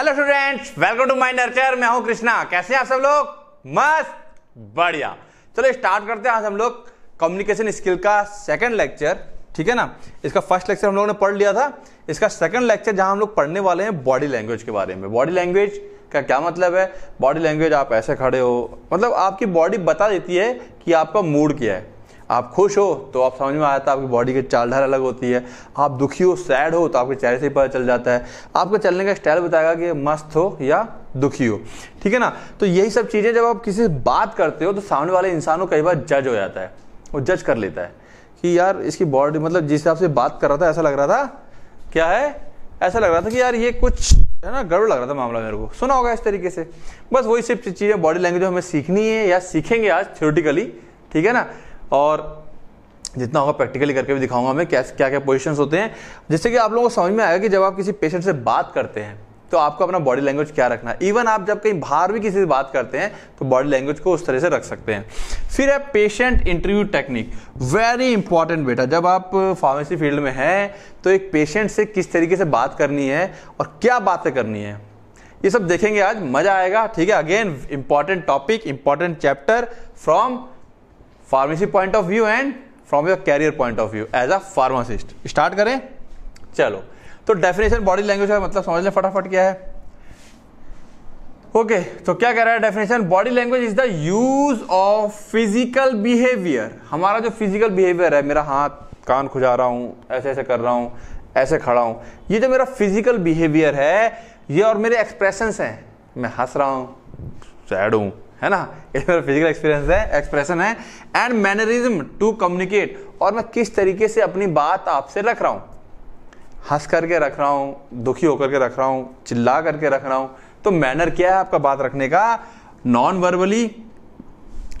Hello students welcome to my nurture मैं हूं कृष्णा कैसे हैं आप सब लोग मस्त बढ़िया चलो स्टार्ट करते हैं आज हम लोग कम्युनिकेशन स्किल का सेकंड लेक्चर ठीक है ना इसका फर्स्ट लेक्चर हम लोगों ने पढ़ लिया था इसका सेकंड लेक्चर जहां हम लोग पढ़ने वाले हैं बॉडी लैंग्वेज के बारे में बॉडी लैंग्वेज का क्या मतलब है बॉडी लैंग्वेज आप ऐसे खड़े हो मतलब आपकी बॉडी बता देती है कि आपका मूड क्या है आप खुश हो तो आप समझ में आता है आपकी बॉडी की चालधार अलग होती है आप दुखी हो सैड हो तो आपके चेहरे से ही पता चल जाता है आपका चलने का स्टाइल बताएगा कि मस्त हो या दुखी हो ठीक है ना तो यही सब चीज़ें जब आप किसी से बात करते हो तो सामने वाले इंसान को कई बार जज हो जाता है वो जज कर लेता है कि यार इसकी बॉडी मतलब जिस हिसाब से बात कर रहा था ऐसा लग रहा था क्या है ऐसा लग रहा था कि यार ये कुछ है ना गड़बड़ लग रहा था मामला मेरे को सुना होगा इस तरीके से बस वही सब चीज़ें बॉडी लैंग्वेज हमें सीखनी है या सीखेंगे आज थियोटिकली ठीक है ना और जितना होगा प्रैक्टिकली करके भी दिखाऊंगा मैं कैसे क्या क्या पोजिशन होते हैं जिससे कि आप लोगों को समझ में आएगा कि जब आप किसी पेशेंट से बात करते हैं तो आपको अपना बॉडी लैंग्वेज क्या रखना है इवन आप जब कहीं बाहर भी किसी से बात करते हैं तो बॉडी लैंग्वेज को उस तरह से रख सकते हैं फिर है patient interview technique very important बेटा जब आप फार्मेसी फील्ड में हैं तो एक पेशेंट से किस तरीके से बात करनी है और क्या बातें करनी है ये सब देखेंगे आज मजा आएगा ठीक है again important topic important chapter from pharmacy point of view and from your career point of view as a pharmacist start करें चलो तो डेफिनेशन बॉडी लैंग्वेज का मतलब समझ लें फटाफट क्या है ओके okay, तो क्या कह रहा है definition body language is the use of physical behaviour हमारा जो फिजिकल बिहेवियर है मेरा हाथ कान खुजा रहा हूं ऐसे ऐसे कर रहा हूं ऐसे खड़ा हूं ये जो मेरा फिजिकल बिहेवियर है ये और मेरे एक्सप्रेशंस हैं मैं हंस रहा हूं सैड हूं है ना ये मेरा फिजिकल एक्सपीरियंस है एक्सप्रेशन है एंड मैनरिज्म टू कम्युनिकेट और मैं किस तरीके से अपनी बात आपसे रख रहा हूँ हंस करके रख रहा हूँ दुखी होकर के रख रहा हूँ चिल्ला करके रख रहा हूँ तो मैनर क्या है आपका बात रखने का नॉन वर्बली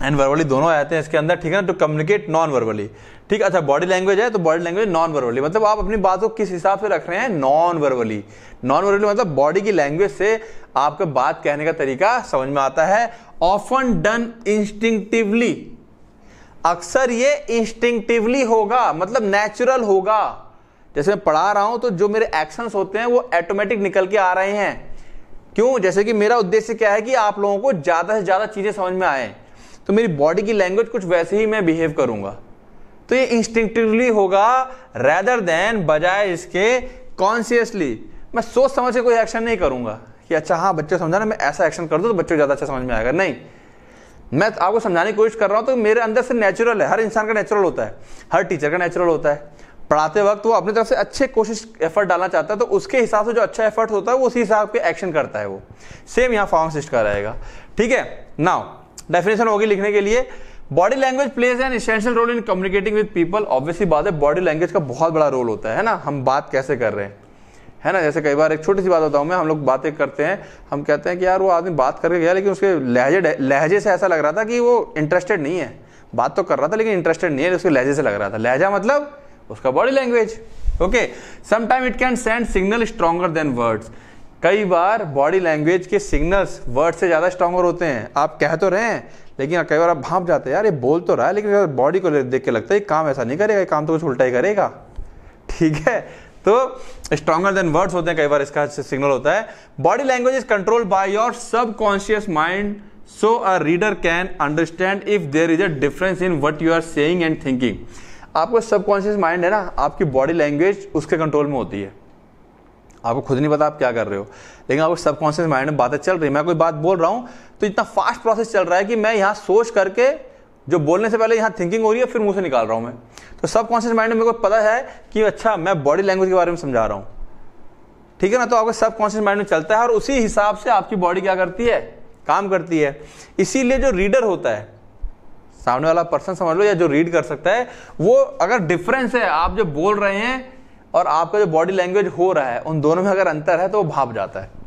एंड वर्बली दोनों आते हैं इसके अंदर ठीक है ना टू कम्युनिकेट नॉन वर्बली ठीक अच्छा बॉडी लैंग्वेज है तो बॉडी लैंग्वेज नॉन वर्वली मतलब आप अपनी बात को किस हिसाब से रख रहे हैं नॉन वर्वली नॉन वर्वली मतलब बॉडी की लैंग्वेज से आपका बात कहने का तरीका समझ में आता है ऑफन डन इंस्टिंक्टिवली अक्सर ये इंस्टिंक्टिवली होगा मतलब नेचुरल होगा जैसे मैं पढ़ा रहा हूं तो जो मेरे एक्शंस होते हैं वो ऑटोमेटिक निकल के आ रहे हैं क्यों जैसे कि मेरा उद्देश्य क्या है कि आप लोगों को ज़्यादा से ज़्यादा चीज़ें समझ में आए तो मेरी बॉडी की लैंग्वेज कुछ वैसे ही मैं बिहेव करूंगा तो ये इंस्टिंक्टिवली होगा रेदर देन बजाय इसके कॉन्सियसली मैं सोच समझ के कोई एक्शन नहीं करूंगा कि अच्छा हाँ बच्चे समझा ना मैं ऐसा एक्शन कर दूँ तो बच्चों को ज़्यादा अच्छा समझ में आएगा नहीं मैं आपको समझाने की कोशिश कर रहा हूँ तो मेरे अंदर से नेचुरल है हर इंसान का नेचुरल होता है हर टीचर का नेचुरल होता है पढ़ाते वक्त वो अपनी तरफ से अच्छे कोशिश एफर्ट डालना चाहता है तो उसके हिसाब से जो अच्छा एफर्ट होता है वो उसी हिसाब के एक्शन करता है वो सेम यहाँ फॉर्म सिस्ट का रहेगा ठीक है नाउ डेफिनेशन होगी लिखने के लिए body language plays an essential role in communicating with people obviously बात है बॉडी लैंग्वेज का बहुत बड़ा रोल होता है, है ना हम बात कैसे कर रहे हैं है ना जैसे कई बार एक छोटी सी बात बताऊं मैं हम लोग बातें करते हैं हम कहते हैं कि यार वो आदमी बात करके गया लेकिन उसके लहजे लहजे से ऐसा लग रहा था कि वो इंटरेस्टेड नहीं है बात तो कर रहा था लेकिन इंटरेस्टेड नहीं है उसके लहजे से लग रहा था लहजा मतलब उसका body language okay sometime it can send signal stronger than words कई बार बॉडी लैंग्वेज के सिग्नल्स वर्ड से ज़्यादा स्ट्रांगर होते हैं आप कह तो रहे हैं लेकिन कई बार आप भाप जाते हैं यार ये बोल तो रहा है लेकिन बॉडी को देख के लगता है काम ऐसा नहीं करेगा काम तो कुछ उल्टा ही करेगा ठीक है तो स्ट्रॉगर देन वर्ड्स होते हैं कई बार इसका सिग्नल होता है body language is control by your subconscious mind so a reader can understand if there is a difference in what you are saying and thinking आपका सबकॉन्शियस माइंड है ना आपकी बॉडी लैंग्वेज उसके कंट्रोल में होती है आपको खुद नहीं पता आप क्या कर रहे हो लेकिन आपको सबकॉन्शियस माइंड में बातें चल रही मैं कोई बात बोल रहा हूँ तो इतना फास्ट प्रोसेस चल रहा है कि मैं यहाँ सोच करके जो बोलने से पहले यहाँ थिंकिंग हो रही है फिर मुँह से निकाल रहा हूँ मैं तो सबकॉन्शियस माइंड में मेरे को पता है कि अच्छा मैं बॉडी लैंग्वेज के बारे में समझा रहा हूँ ठीक है ना तो आपका सबकॉन्शियस माइंड में चलता है और उसी हिसाब से आपकी बॉडी क्या करती है काम करती है इसीलिए जो रीडर होता है सामने वाला पर्सन समझ लो या जो रीड कर सकता है वो अगर डिफरेंस है आप जो बोल रहे हैं और आपका जो बॉडी लैंग्वेज हो रहा है उन दोनों में अगर अंतर है तो वो भाप जाता है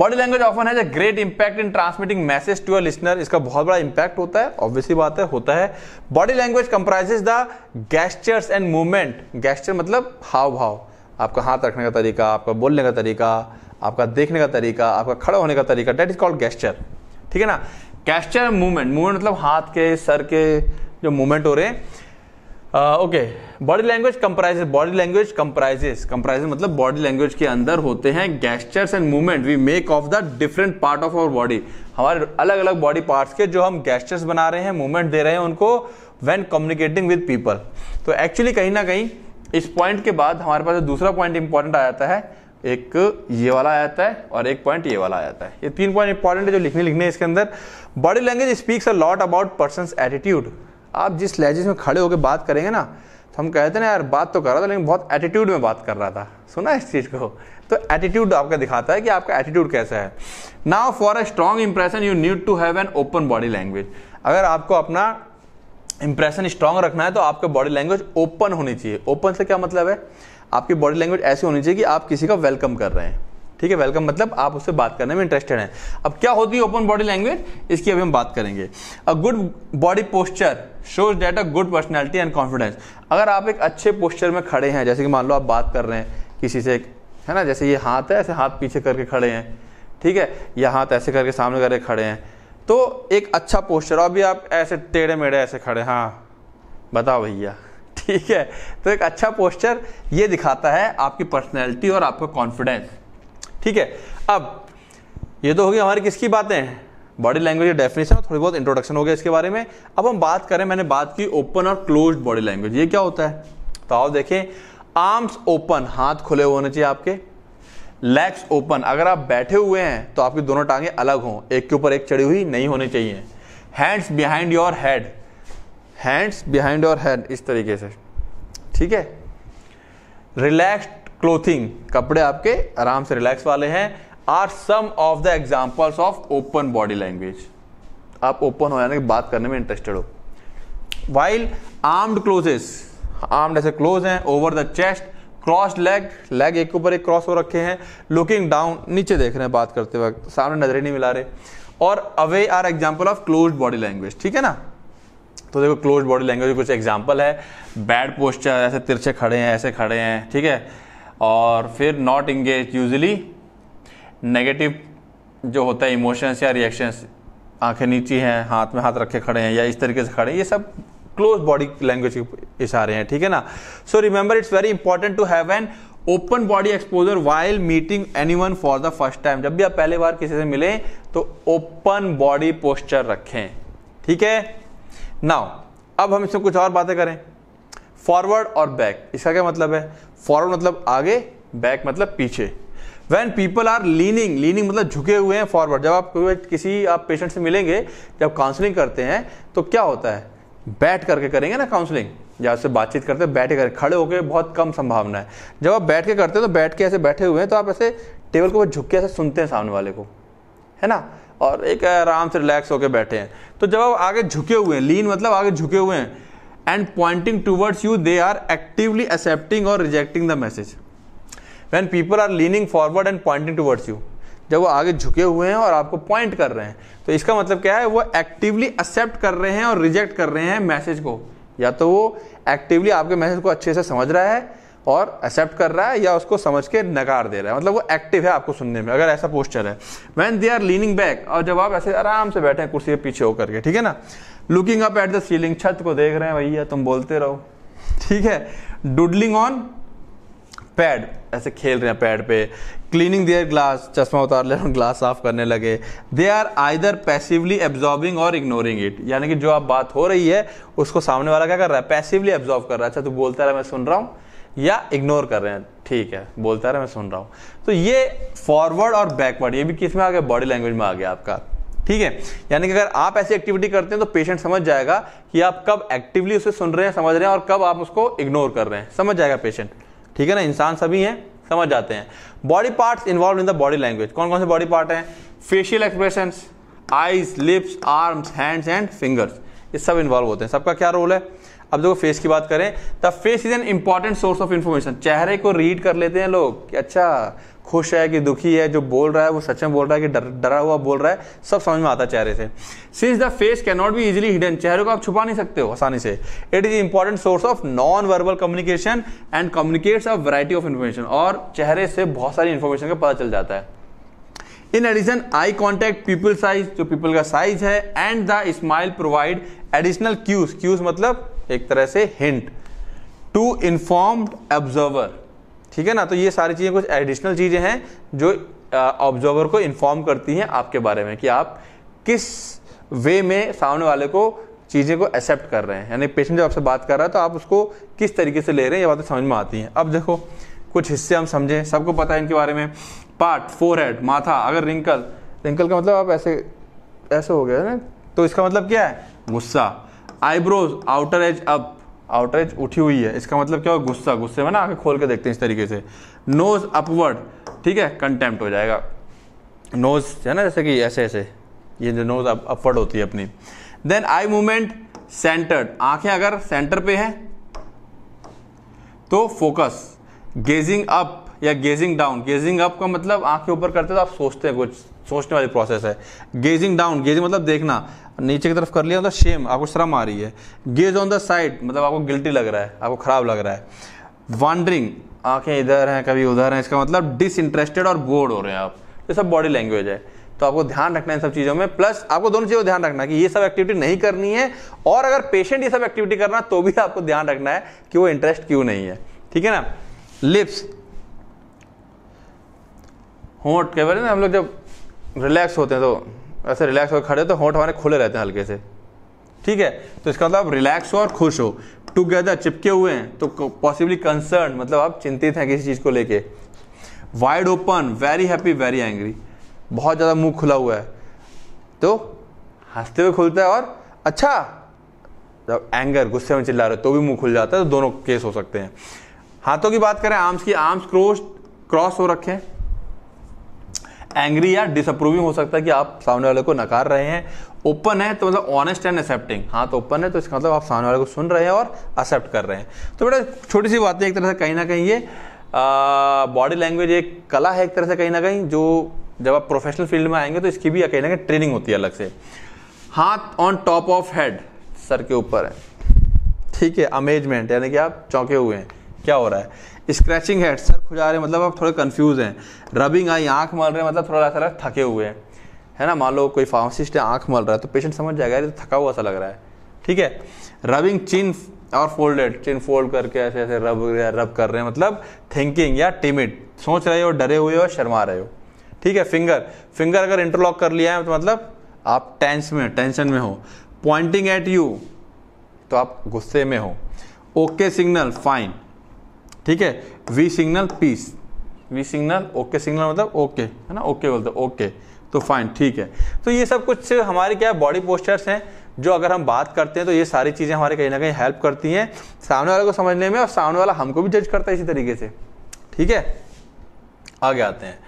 body language often has great impact in transmitting message to our listener इसका बहुत बड़ा इंपैक्ट होता है ऑब्वियसली बात है होता है body language comprises the gestures and movement gesture मतलब हाव भाव आपका हाथ रखने का तरीका आपका बोलने का तरीका आपका देखने का तरीका आपका खड़ा होने का तरीका डेट इज कॉल्ड गैस्चर ठीक है ना गैस्चर मूवमेंट मूवमेंट मतलब हाथ के सर के जो मूवमेंट हो रहे हैं okay body language comprises body language comprises comprises मतलब बॉडी लैंग्वेज के अंदर होते हैं gestures and movement we make of the different part of our body हमारे अलग अलग बॉडी पार्ट्स के जो हम गैस्चर्स बना रहे हैं मूवमेंट दे रहे हैं उनको वेन कम्युनिकेटिंग विद पीपल तो एक्चुअली कहीं ना कहीं इस पॉइंट के बाद हमारे पास दूसरा पॉइंट इंपॉर्टेंट आ जाता है एक ये वाला आ जाता है और एक पॉइंट ये वाला आ जाता है ये तीन पॉइंट इंपॉर्टेंट है जो लिखने लिखने इसके अंदर body language speaks a lot about person attitude आप जिस लहजे में खड़े होकर बात करेंगे ना तो हम कहते ना यार बात तो कर रहा था लेकिन बहुत एटीट्यूड में बात कर रहा था सुना इस चीज़ को तो एटीट्यूड आपका दिखाता है कि आपका एटीट्यूड कैसा है now for a strong impression you need to have an open body language अगर आपको अपना इंप्रेशन स्ट्रांग रखना है तो आपका बॉडी लैंग्वेज ओपन होनी चाहिए ओपन से क्या मतलब है आपकी बॉडी लैंग्वेज ऐसी होनी चाहिए कि आप किसी का वेलकम कर रहे हैं ठीक है वेलकम मतलब आप उससे बात करने में इंटरेस्टेड हैं अब क्या होती है ओपन बॉडी लैंग्वेज इसकी अभी हम बात करेंगे a good body posture shows that a good personality and confidence अगर आप एक अच्छे पोस्चर में खड़े हैं जैसे कि मान लो आप बात कर रहे हैं किसी से है ना जैसे ये हाथ है ऐसे हाथ पीछे करके खड़े हैं ठीक है या हाथ ऐसे करके सामने करके खड़े हैं तो एक अच्छा पोस्चर अभी आप ऐसे टेढ़े मेढ़े ऐसे खड़े हाँ बताओ भैया ठीक है तो एक अच्छा पोस्चर ये दिखाता है आपकी पर्सनैलिटी और आपका कॉन्फिडेंस ठीक है अब ये तो होगी हमारी किसकी बातें बॉडी लैंग्वेज डेफिनेशन और थोड़ी बहुत इंट्रोडक्शन हो गया इसके बारे में अब हम बात करें मैंने बात की ओपन और क्लोज बॉडी लैंग्वेज ये क्या होता है तो आओ देखें आर्म्स ओपन हाथ खुले हुए होने चाहिए आपके लेग्स ओपन अगर आप बैठे हुए हैं तो आपकी दोनों टांगे अलग हों एक के ऊपर एक चढ़ी हुई नहीं होनी चाहिए hands behind your head hands behind your head इस तरीके से ठीक है रिलैक्स क्लोथिंग कपड़े आपके आराम से रिलैक्स वाले हैं are some of the examples of open body language आप ओपन हो जाने बात करने में इंटरेस्टेड हो वाइल आर्म्ड क्लोजेस आर्म्ड ऐसे क्लोज हैं over the chest cross leg leg एक ऊपर एक क्रॉस हो रखे हैं लुकिंग डाउन नीचे देख रहे हैं बात करते वक्त सामने नजर ही नहीं मिला रहे और away are example of close body language ठीक है ना तो देखो क्लोज बॉडी लैंग्वेज कुछ एग्जाम्पल है बैड पोस्चर ऐसे तिरछे खड़े हैं ऐसे खड़े हैं ठीक है और फिर नॉट इंगेज यूजली नेगेटिव जो होता है इमोशंस या रिएक्शंस आंखें नीची हैं हाथ में हाथ रखे खड़े हैं या इस तरीके से खड़े हैं ये सब क्लोज बॉडी लैंग्वेज के इशारे हैं ठीक है ना so remember it's very important to have an open body exposure while meeting anyone for the first time जब भी आप पहली बार किसी से मिले तो ओपन बॉडी पोस्चर रखें ठीक है नाउ अब हम इसमें कुछ और बातें करें फॉरवर्ड और बैक इसका क्या मतलब है फॉरवर्ड मतलब आगे बैक मतलब पीछे when people are leaning leaning मतलब झुके हुए हैं फॉरवर्ड जब आप किसी आप पेशेंट से मिलेंगे जब काउंसलिंग करते हैं तो क्या होता है बैठ करके करेंगे ना काउंसलिंग जहाँ से बातचीत करते हैं बैठे कर खड़े होकर बहुत कम संभावना है जब आप बैठ के करते हैं तो बैठ के ऐसे बैठे हुए हैं तो आप ऐसे टेबल के ऊपर झुक के ऐसे सुनते हैं सामने वाले को है ना और एक आराम से रिलैक्स होकर बैठे हैं तो जब आप आगे झुके हुए हैं लीन मतलब आगे झुके हुए हैं and pointing towards you they are actively accepting और rejecting the message when people are leaning forward and pointing towards you जब वो आगे झुके हुए हैं और आपको पॉइंट कर रहे हैं तो इसका मतलब क्या है वो एक्टिवली एक्सेप्ट कर रहे हैं और रिजेक्ट कर रहे हैं मैसेज को या तो वो एक्टिवली आपके मैसेज को अच्छे से समझ रहा है और एक्सेप्ट कर रहा है या उसको समझ के नकार दे रहा है मतलब वो एक्टिव है आपको सुनने में अगर ऐसा पोस्टर है when they are leaning back और जब आप ऐसे आराम से बैठे हैं कुर्सी के पीछे होकर के ठीक है ना looking up at the ceiling छत को देख रहे हैं भैया तुम बोलते रहो ठीक है डुडलिंग ऑन पैड ऐसे खेल रहे हैं पैड पे क्लीनिंग देयर ग्लास चश्मा उतार ले ग्लास साफ करने लगे they are either passively absorbing और इग्नोरिंग इट यानी कि जो आप बात हो रही है उसको सामने वाला क्या कर रहा है पैसिवली एब्जॉर्व कर रहा है अच्छा तू बोलता रहा मैं सुन रहा हूँ या इग्नोर कर रहे हैं ठीक है बोलता रहा मैं सुन रहा हूँ तो ये फॉरवर्ड और बैकवर्ड ये भी किस में आ गया बॉडी लैंग्वेज में आ गया आपका ठीक है यानी कि अगर आप ऐसी एक्टिविटी करते हैं तो पेशेंट समझ जाएगा कि आप कब एक्टिवली उसे सुन रहे हैं समझ रहे हैं और कब आप उसको इग्नोर कर रहे हैं समझ जाएगा पेशेंट ठीक है ना इंसान सभी हैं समझ जाते हैं body part involve in the body language कौन कौन से बॉडी पार्ट हैं facial expression eyes lips arms hands and fingers ये सब इन्वॉल्व होते हैं सबका क्या रोल है अब देखो फेस की बात करें the face is an important source of information चेहरे को रीड कर लेते हैं लोग कि अच्छा खुश है कि दुखी है जो बोल रहा है वो सच में बोल रहा है कि डरा हुआ बोल रहा है सब समझ में आता है चेहरे से since the face can not be easily hidden चेहरे को आप छुपा नहीं सकते हो आसानी से it is important source of non verbal communication and communicates a variety of information और चेहरे से बहुत सारी इन्फॉर्मेशन का पता चल जाता है in addition eye contact pupil size जो पीपल का साइज है and the smile provide additional cues cues मतलब एक तरह से हिंट टू इन्फॉर्म्ड ऑब्जर्वर ठीक है ना तो ये सारी चीज़ें कुछ एडिशनल चीज़ें हैं जो ऑब्जर्वर को इन्फॉर्म करती हैं आपके बारे में कि आप किस वे में सामने वाले को चीज़ें को एक्सेप्ट कर रहे हैं यानी पेशेंट जब आपसे बात कर रहा है तो आप उसको किस तरीके से ले रहे हैं ये बातें समझ में आती हैं अब देखो कुछ हिस्से हम समझे सबको पता है इनके बारे में पार्ट फोर हेड माथा अगर रिंकल रिंकल का मतलब आप ऐसे ऐसे हो गया ना तो इसका मतलब क्या है गुस्सा eyebrows outer edge up outer edge उठी हुई है इसका मतलब क्या होगा गुस्सा गुस्से में ना आके खोल के देखते हैं इस तरीके से नोज अपवर्ड ठीक है कंटेम्प्ट हो जाएगा नोज है ना जैसे कि ऐसे ऐसे ये जो नोज अपवर्ड होती है अपनी देन आई मूवमेंट सेंटर्ड आंखें अगर सेंटर पे हैं तो फोकस गेजिंग अप या गेजिंग डाउन गेजिंग अप का मतलब आंख के ऊपर करते हैं तो आप सोचते हैं कुछ सोचने वाली प्रोसेस है गेजिंग डाउन गेजिंग मतलब देखना नीचे की तरफ कर लिया मतलब शेम आपको शर्म आ रही है गेज ऑन द साइड मतलब आपको गिल्टी लग रहा है आपको खराब लग रहा है वॉन्डरिंग आंखें इधर हैं कभी उधर हैं इसका मतलब डिसइंटरेस्टेड और बोर्ड हो रहे हैं आप ये सब बॉडी लैंग्वेज है तो आपको ध्यान रखना है इन सब चीज़ों में प्लस आपको दोनों चीज़ों ध्यान रखना है कि ये सब एक्टिविटी नहीं करनी है और अगर पेशेंट ये सब एक्टिविटी करना तो भी आपको ध्यान रखना है कि वो इंटरेस्ट क्यों नहीं है ठीक है ना लिप्स होंठ कई बार ना हम लोग जब रिलैक्स होते हैं तो ऐसे रिलैक्स होकर खड़े तो होंठ हमारे खुले रहते हैं हल्के से ठीक है तो इसका मतलब आप रिलैक्स हो और खुश हो टुगेदर चिपके हुए हैं तो पॉसिबली कंसर्न मतलब आप चिंतित हैं किसी चीज़ को लेके wide open very happy very angry बहुत ज़्यादा मुंह खुला हुआ है तो हंसते हुए खुलता है और अच्छा जब एंगर गुस्से में चिल्ला रहे तो भी मुंह खुल जाता है तो दोनों केस हो सकते हैं हाथों की बात करें आर्म्स की आर्म्स क्रोस क्रॉस हो रखे हैं एंग्री या डिसअप्रूविंग हो सकता है कि आप सामने वाले को नकार रहे हैं ओपन है तो मतलब ऑनेस्ट एंड एक्सेप्टिंग हाँ तो ओपन है तो इसका मतलब आप सामने वाले को सुन रहे हैं और एक्सेप्ट कर रहे हैं तो बेटा छोटी सी बातें एक तरह से कहीं ना कहीं ये बॉडी लैंग्वेज एक कला है एक तरह से कहीं ना कहीं जो जब आप प्रोफेशनल फील्ड में आएंगे तो इसकी भी कहीं ना कहीं ट्रेनिंग होती है अलग से हाथ ऑन टॉप ऑफ हेड सर के ऊपर है ठीक है अमेजमेंट यानी कि आप चौंके हुए हैं क्या हो रहा है स्क्रैचिंग हेड सर खुजा रहे मतलब आप थोड़े कन्फ्यूज हैं रबिंग आई आँख मल रहे मतलब थोड़ा सा थके हुए हैं है ना मान लो कोई फार्मासिस्ट है आँख मल रहा है तो पेशेंट समझ जाएगा ये तो थका हुआ सा लग रहा है ठीक है रबिंग चिन और फोल्डेड चिन फोल्ड करके ऐसे ऐसे रब रब कर रहे हैं मतलब थिंकिंग या टिमिड सोच रहे हो डरे हुए हो शर्मा रहे हो ठीक है फिंगर फिंगर अगर इंटरलॉक कर लिया है तो मतलब आप टेंस में टेंशन में हो पॉइंटिंग एट यू तो आप गुस्से में हो ओके सिग्नल फाइन ठीक है V signal peace V signal okay signal मतलब ओके है ना ओके बोलते ओके तो फाइन ठीक है तो ये सब कुछ हमारे क्या बॉडी पोस्टर्स हैं जो अगर हम बात करते हैं तो ये सारी चीज़ें हमारे कहीं ना कहीं हेल्प करती हैं सामने वाले को समझने में और सामने वाला हमको भी जज करता है इसी तरीके से ठीक है आगे आते हैं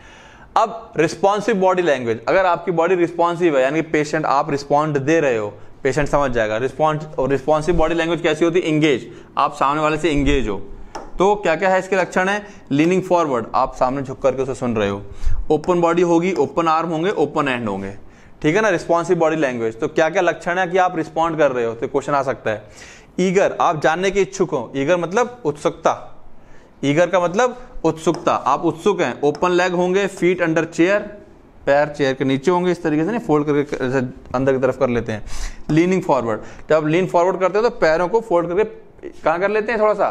अब रिस्पॉन्सिव बॉडी लैंग्वेज अगर आपकी बॉडी रिस्पॉन्सिव है यानी कि पेशेंट आप रिस्पॉन्ड दे रहे हो पेशेंट समझ जाएगा रिस्पॉन्स रिस्पॉन्सिव बॉडी लैंग्वेज कैसी होती है इंगेज आप सामने वाले से इंगेज हो तो क्या क्या है इसके लक्षण है लीनिंग फॉरवर्ड आप सामने झुक करके उसे सुन रहे हो ओपन बॉडी होगी ओपन आर्म होंगे ओपन एंड होंगे ठीक है ना रिस्पॉन्सिव बॉडी लैंग्वेज तो क्या क्या लक्षण है कि आप रिस्पॉन्ड कर रहे हो तो क्वेश्चन आ सकता है ईगर आप जानने के इच्छुक हो ईगर मतलब उत्सुकता ईगर का मतलब उत्सुकता आप उत्सुक हैं ओपन लेग होंगे फीट अंडर चेयर पैर चेयर के नीचे होंगे इस तरीके से नहीं फोल्ड करके अंदर की तरफ कर लेते हैं लीनिंग फॉरवर्ड जब लीन फॉरवर्ड करते हो तो पैरों को फोल्ड करके कहाँ कर लेते हैं थोड़ा सा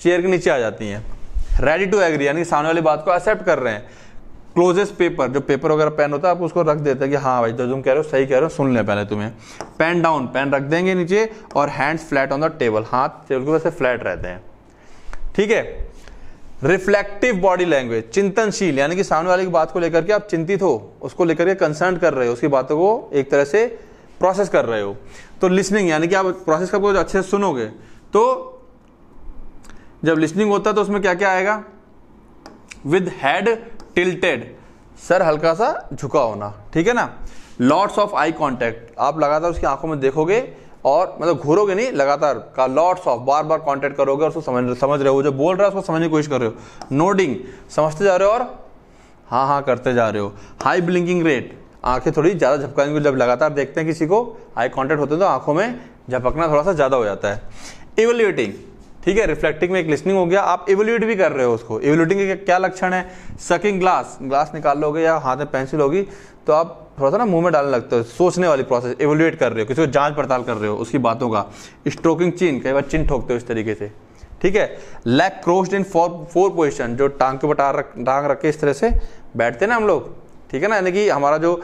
चेयर के नीचे आ जाती हैं रेडी टू एग्री यानी सामने वाली बात को एक्सेप्ट कर रहे हैं क्लोजेस्ट पेपर जो पेपर वगैरह पेन होता है आप उसको रख देते हैं कि हाँ भाई जो तुम कह रहे हो सही कह रहे हो सुन ले पहले तुम्हें पेन डाउन पेन रख देंगे नीचे और hands flat on the table हाथ टेबल के वैसे फ्लैट रहते हैं ठीक है रिफ्लेक्टिव बॉडी लैंग्वेज चिंतनशील यानी कि सामने वाले की बात को लेकर के आप चिंतित हो उसको लेकर के कंसर्न कर रहे हो उसकी बातों को एक तरह से प्रोसेस कर रहे हो तो लिसनिंग यानी कि आप प्रोसेस करोगे अच्छे से सुनोगे तो जब लिस्निंग होता है तो उसमें क्या क्या आएगा विद हेड टिल्टेड सर हल्का सा झुका होना ठीक है ना लॉर्ड्स ऑफ आई कॉन्टेक्ट आप लगातार उसकी आंखों में देखोगे और मतलब घूरोगे नहीं लगातार का लॉर्ड्स ऑफ बार बार कॉन्टेक्ट करोगे और उसको समझ समझ रहे हो जो बोल रहा है उसको समझने की कोशिश कर रहे हो नोडिंग समझते जा रहे हो और हाँ हाँ करते जा रहे हो हाई ब्लिंकिंग रेट आंखें थोड़ी ज़्यादा झपका जब लगातार देखते हैं किसी को आई कॉन्टेक्ट होते हैं तो आंखों में झपकना थोड़ा सा ज़्यादा हो जाता है इवेल्यूटिंग ठीक है रिफ्लेक्टिंग में एक लिस्निंग हो गया आप इवोल्यूट भी कर रहे हो उसको इवोल्यूटिंग के क्या लक्षण है सकिंग ग्लास ग्लास निकाल लोगे या हाथ में पेंसिल होगी तो आप थोड़ा सा ना मुंह में डालने लगते हो सोचने वाली प्रोसेस इवोल्यूट कर रहे हो किसी को जांच पड़ताल कर रहे हो उसकी बातों का स्ट्रोकिंग चिन कई बार चिन ठोकते हो इस तरीके से ठीक है leg crossed in four four position जो टांग के ऊपर रख टांग रख के इस तरह से बैठते हैं ना हम लोग ठीक है ना यानी कि हमारा जो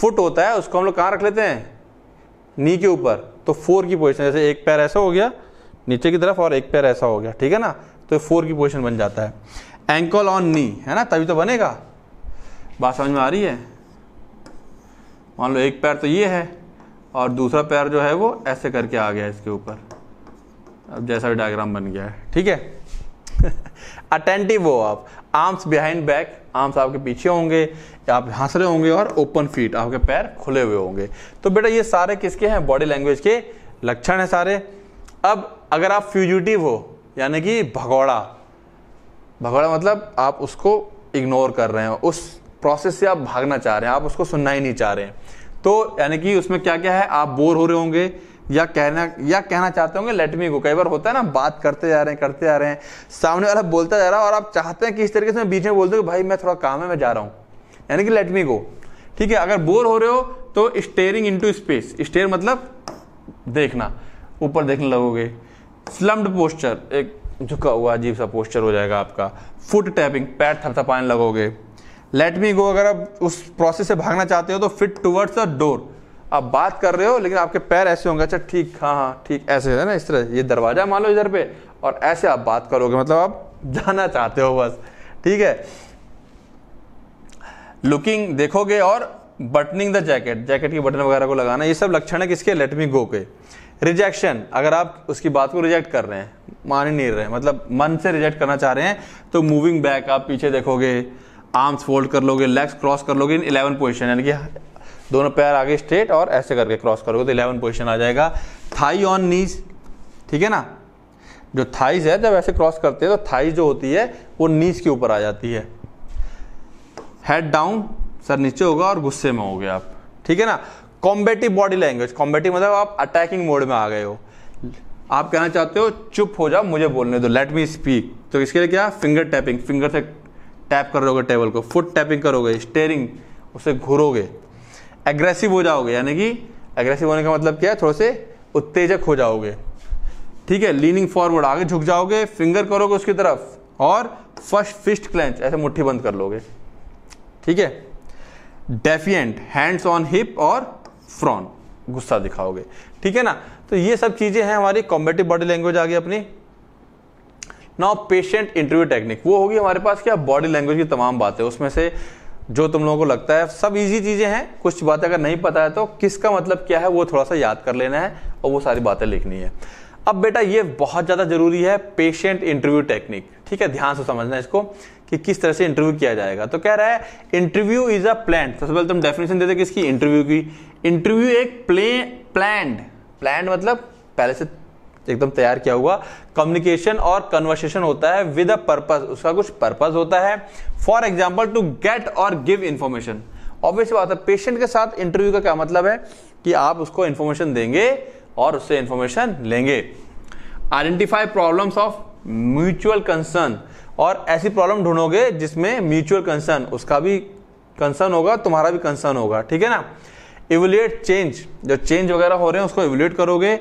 फुट होता है उसको हम लोग कहाँ रख लेते हैं नी के ऊपर तो फोर की पोजिशन जैसे एक पैर ऐसा हो गया नीचे की तरफ और एक पैर ऐसा हो गया ठीक है ना तो फोर की पोजिशन बन जाता है एंकल ऑन नी है ना तभी तो बनेगा बात समझ में आ रही है मान लो एक पैर तो ये है और दूसरा पैर जो है वो ऐसे करके आ गया इसके ऊपर अब जैसा भी डायग्राम बन गया है ठीक है अटेंटिव हो आप आर्म्स बिहाइंड बैक आर्म्स आपके पीछे होंगे आप हंस रहे होंगे और ओपन फीट आपके पैर खुले हुए होंगे तो बेटा ये सारे किसके हैं बॉडी लैंग्वेज के लक्षण हैं सारे अब अगर आप फ्यूजिटिव हो यानी कि भगौड़ा भगोड़ा मतलब आप उसको इग्नोर कर रहे हो उस प्रोसेस से आप भागना चाह रहे हैं आप उसको सुनना ही नहीं चाह रहे हैं तो यानी कि उसमें क्या क्या है आप बोर हो रहे होंगे या कहना या कहना चाहते होंगे लेट मी गो कई बार होता है ना बात करते जा रहे हैं करते जा रहे हैं सामने वाला बोलता जा रहा है और आप चाहते हैं कि इस तरीके से बीच में बोल हो भाई मैं थोड़ा काम है मैं जा रहा हूँ यानी कि लेट मी गो ठीक है अगर बोर हो रहे हो तो स्टेयरिंग इनटू स्पेस स्टेयर मतलब देखना ऊपर देखने लगोगे स्लम्ड पोस्चर एक झुका हुआ अजीब सा पोस्चर हो जाएगा आपका फुट टैपिंग पैर थपथपाने लगोगे लेट मी गो अगर आप उस प्रोसेस से भागना चाहते हो तो फिट टूवर्ड्स द डोर आप बात कर रहे हो लेकिन आपके पैर ऐसे होंगे अच्छा ठीक हाँ हाँ ठीक ऐसे है ना इस तरह ये दरवाज़ा मान लो इधर पे और ऐसे आप बात करोगे मतलब आप जाना चाहते हो बस ठीक है लुकिंग देखोगे और बटनिंग द जैकेट जैकेट की बटन वगैरह को लगाना ये सब लक्षण है किसके लेट मी गो के रिजेक्शन अगर आप उसकी बात को रिजेक्ट कर रहे हैं मान ही नहीं रहे मतलब मन से रिजेक्ट करना चाह रहे हैं तो मूविंग बैक आप पीछे देखोगे आर्म्स फोल्ड कर लोगे लेग्स क्रॉस कर लोगे इन इलेवन पोजिशन यानी कि दोनों पैर आगे स्ट्रेट और ऐसे करके क्रॉस करोगे तो इलेवन पोजिशन आ जाएगा थाई ऑन नीज ठीक है ना जो थाइज है जब ऐसे क्रॉस करते हैं तो थाइज जो होती है वो नीज के ऊपर आ जाती है हेड डाउन सर नीचे होगा और गुस्से में हो गए आप ठीक है ना कॉम्बेटिव बॉडी लैंग्वेज कॉम्बेटिव मतलब आप अटैकिंग मोड में आ गए हो आप कहना चाहते हो चुप हो जाओ मुझे बोलने दो लेट मी स्पीक तो इसके लिए क्या फिंगर टैपिंग फिंगर से टैप करोगे टेबल को फुट टैपिंग करोगे स्टेयरिंग उसे घूरोगे एग्रेसिव हो जाओगे यानी कि एग्रेसिव होने का मतलब क्या है थोड़े से उत्तेजक हो जाओगे ठीक है लीनिंग फॉरवर्ड आगे झुक जाओगे फिंगर करोगे उसकी तरफ और फर्स्ट फिस्ट क्लेंच ऐसे मुट्ठी बंद कर लोगे ठीक है डेफिएंट हैंड्स ऑन हिप और फ्रॉन गुस्सा दिखाओगे ठीक है ना तो ये सब चीज़ें हैं हमारी कॉम्बेटिव बॉडी लैंग्वेज आ गई अपनी नाउ पेशेंट इंटरव्यू टेक्निक वो होगी हमारे पास क्या बॉडी लैंग्वेज की तमाम बातें उसमें से जो तुम लोगों को लगता है सब इजी चीज़ें हैं कुछ बातें अगर नहीं पता है तो किसका मतलब क्या है वो थोड़ा सा याद कर लेना है और वो सारी बातें लिखनी है अब बेटा ये बहुत ज़्यादा जरूरी है पेशेंट इंटरव्यू टेक्निक ठीक है ध्यान से समझना इसको कि किस तरह से इंटरव्यू किया जाएगा तो कह रहा है इंटरव्यू इज अ प्लान सबसे पहले तुम डेफिनेशन देते किसकी इंटरव्यू की इंटरव्यू एक प्ले प्लान प्लान मतलब पहले से एकदम तैयार किया हुआ कम्युनिकेशन और कन्वर्सेशन होता है विद अ पर्पज उसका कुछ पर्पज होता है फॉर एग्जाम्पल टू गेट और गिव इंफॉर्मेशन ऑब्वियस बात है पेशेंट के साथ इंटरव्यू का क्या मतलब है कि आप उसको इंफॉर्मेशन देंगे और उससे इंफॉर्मेशन लेंगे identify problems of mutual concern और ऐसी प्रॉब्लम ढूंढोगे जिसमें म्यूचुअल कंसर्न उसका भी कंसर्न होगा तुम्हारा भी कंसर्न होगा ठीक है ना इवोल्यूट चेंज जो चेंज वगैरह हो रहे हैं उसको इवोल्यूट करोगे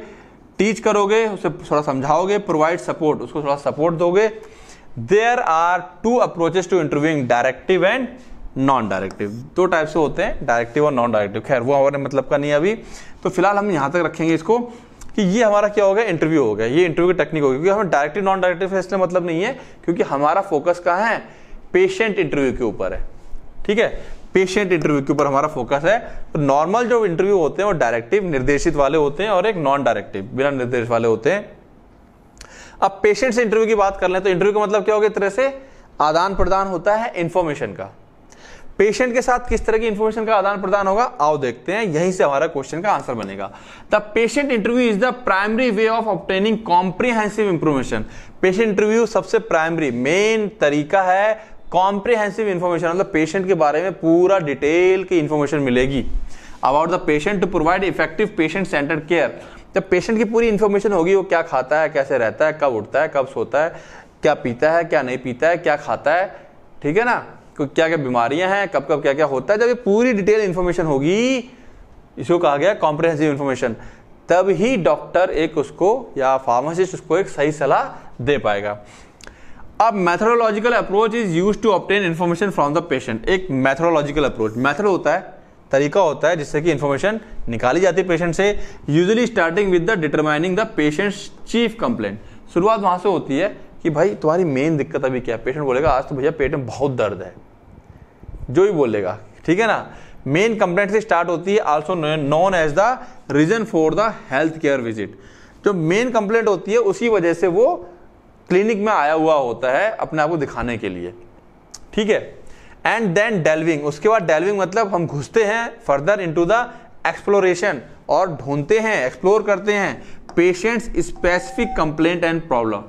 टीच करोगे उसे थोड़ा समझाओगे प्रोवाइड सपोर्ट उसको थोड़ा सपोर्ट दोगे there are two approaches to interviewing directive and non directive दो टाइप से होते हैं डायरेक्टिव और नॉन डायरेक्टिव खैर वो हमारे मतलब का नहीं है अभी तो फिलहाल हम यहाँ तक रखेंगे इसको कि ये हमारा क्या हो गया इंटरव्यू हो गया ये इंटरव्यू की टेक्निक होगी क्योंकि हमें डायरेक्टली नॉन डायरेक्टिव इसलिए मतलब नहीं है क्योंकि हमारा फोकस कहाँ है पेशेंट इंटरव्यू के ऊपर है ठीक है पेशेंट इंटरव्यू के ऊपर हमारा फोकस है तो नॉर्मल जो इंटरव्यू होते हैं वो डायरेक्टिव निर्देशित वाले होते हैं और एक नॉन डायरेक्टिव बिना निर्देश वाले होते हैं अब पेशेंट से इंटरव्यू की बात कर लें तो इंटरव्यू का मतलब क्या हो गया तरह से आदान प्रदान होता है इन्फॉर्मेशन का पेशेंट के साथ किस तरह की इंफॉर्मेशन का आदान प्रदान होगा आओ देखते हैं यही से हमारा क्वेश्चन का आंसर बनेगा the patient interview is the primary way of obtaining comprehensive information patient interview सबसे प्राइमरी मेन तरीका है कॉम्प्रिहेंसिव इंफॉर्मेशन मतलब पेशेंट के बारे में पूरा डिटेल की इंफॉर्मेशन मिलेगी about the patient to provide effective patient centered care जब पेशेंट की पूरी इंफॉर्मेशन होगी वो क्या खाता है कैसे रहता है कब उठता है कब सोता है क्या पीता है क्या नहीं पीता है क्या खाता है ठीक है ना क्या क्या बीमारियां हैं कब कब क्या क्या होता है जब ये पूरी डिटेल इन्फॉर्मेशन होगी इसको कहा गया कॉम्प्रहेंसिव इंफॉर्मेशन तब ही डॉक्टर एक उसको या फार्मासिस्ट उसको एक सही सलाह दे पाएगा अब methodological approach is use to obtain information from the patient एक मैथोलॉजिकल अप्रोच मैथड होता है तरीका होता है जिससे कि इन्फॉर्मेशन निकाली जाती है पेशेंट से usually starting with the determining the patient chief complaint शुरुआत वहाँ से होती है कि भाई तुम्हारी मेन दिक्कत अभी क्या है पेशेंट बोलेगा आज तो भैया पेट में बहुत दर्द है जो ही बोलेगा ठीक है ना मेन कंप्लेंट से स्टार्ट होती है also known as the reason for the health care visit जो मेन कंप्लेंट होती है उसी वजह से वो क्लिनिक में आया हुआ होता है अपने आप को दिखाने के लिए ठीक है एंड देन डेल्विंग उसके बाद डेल्विंग मतलब हम घुसते हैं फर्दर इनटू द एक्सप्लोरेशन और ढूंढते हैं एक्सप्लोर करते हैं patient's specific complaint and problem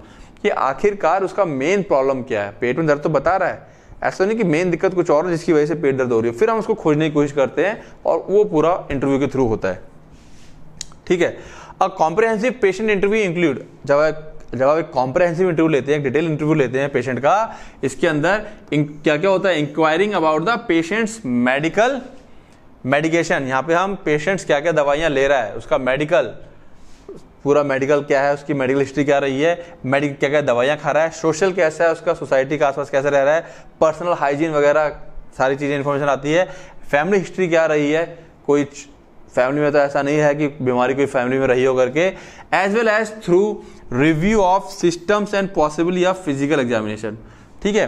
कि आखिरकार उसका मेन प्रॉब्लम क्या है पेट में दर्द तो बता रहा है ऐसा नहीं कि मेन दिक्कत कुछ और जिसकी वजह से पेट दर्द हो रही है फिर हम उसको खोजने की कोशिश करते हैं और वो पूरा इंटरव्यू के थ्रू होता है ठीक है a comprehensive patient interview include जब जब आप एक कॉम्प्रहेंसिव इंटरव्यू लेते हैं एक डिटेल इंटरव्यू लेते हैं पेशेंट का इसके अंदर क्या क्या होता है inquiring about the patient's medical medication यहाँ पे हम पेशेंट्स क्या क्या दवाइयाँ ले रहा है उसका मेडिकल पूरा मेडिकल क्या है उसकी मेडिकल हिस्ट्री क्या रही है मेडिकल क्या क्या दवाइयाँ खा रहा है सोशल कैसा है उसका सोसाइटी के आसपास कैसे रह रहा है पर्सनल हाइजीन वगैरह सारी चीज़ें इन्फॉर्मेशन आती है फैमिली हिस्ट्री क्या रही है कोई फैमिली में तो ऐसा नहीं है कि बीमारी कोई फैमिली में रही हो करके as well as through review of systems and possibly of physical examination ठीक है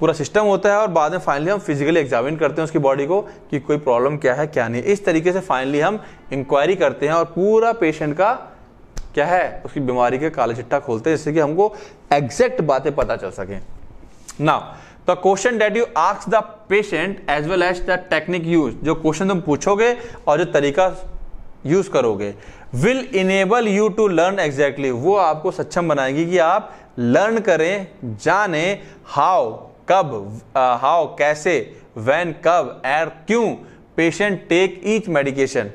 पूरा सिस्टम होता है और बाद में फाइनली हम फिजिकली एग्जामिन करते हैं उसकी बॉडी को कि कोई प्रॉब्लम क्या है क्या नहीं इस तरीके से फाइनली हम इंक्वायरी करते हैं और पूरा पेशेंट का क्या है उसकी बीमारी के काला चिट्ठा खोलते हैं जिससे कि हमको एग्जैक्ट बातें पता चल सके now the question that you ask the patient as well as the technique use जो क्वेश्चन तुम पूछोगे और जो तरीका यूज करोगे will enable you to learn exactly वो आपको सक्षम बनाएगी कि आप लर्न करें जाने हाउ कब हाउ कैसे वैन कब एर क्यों पेशेंट टेक ईच मेडिकेशन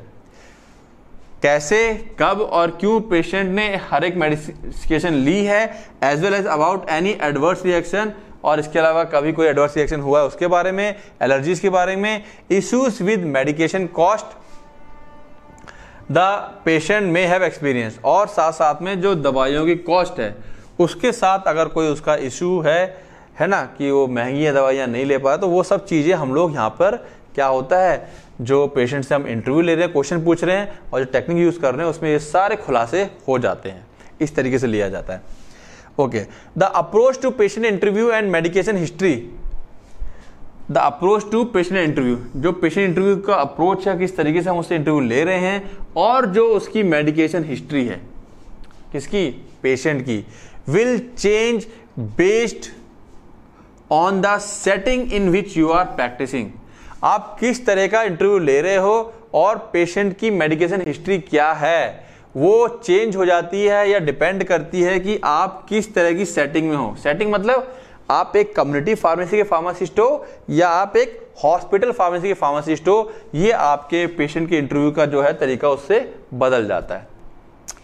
कैसे कब और क्यों पेशेंट ने हर एक मेडिकेशन ली है as well as about any adverse reaction और इसके अलावा कभी कोई एडवर्स रिएक्शन हुआ है उसके बारे में एलर्जीज के बारे में issues with medication cost the patient may have experience और साथ साथ में जो दवाइयों की कॉस्ट है उसके साथ अगर कोई उसका इशू है है ना कि वो महंगी दवाइयाँ नहीं ले पाया तो वो सब चीज़ें हम लोग यहाँ पर क्या होता है जो पेशेंट से हम इंटरव्यू ले रहे हैं क्वेश्चन पूछ रहे हैं और जो टेक्निक यूज़ कर रहे हैं उसमें ये सारे खुलासे हो जाते हैं इस तरीके से लिया जाता है okay the approach to patient interview and medication history the approach to patient interview जो पेशेंट इंटरव्यू का अप्रोच है किस तरीके से हम उससे इंटरव्यू ले रहे हैं और जो उसकी मेडिकेशन हिस्ट्री है किसकी पेशेंट की will change based on the setting in which you are practicing आप किस तरह का इंटरव्यू ले रहे हो और पेशेंट की मेडिकेशन हिस्ट्री क्या है वो चेंज हो जाती है या डिपेंड करती है कि आप किस तरह की सेटिंग में हो सेटिंग मतलब आप एक कम्युनिटी फार्मेसी के फार्मासिस्ट हो या आप एक हॉस्पिटल फार्मेसी के फार्मासिस्ट हो ये आपके पेशेंट के इंटरव्यू का जो है तरीका उससे बदल जाता है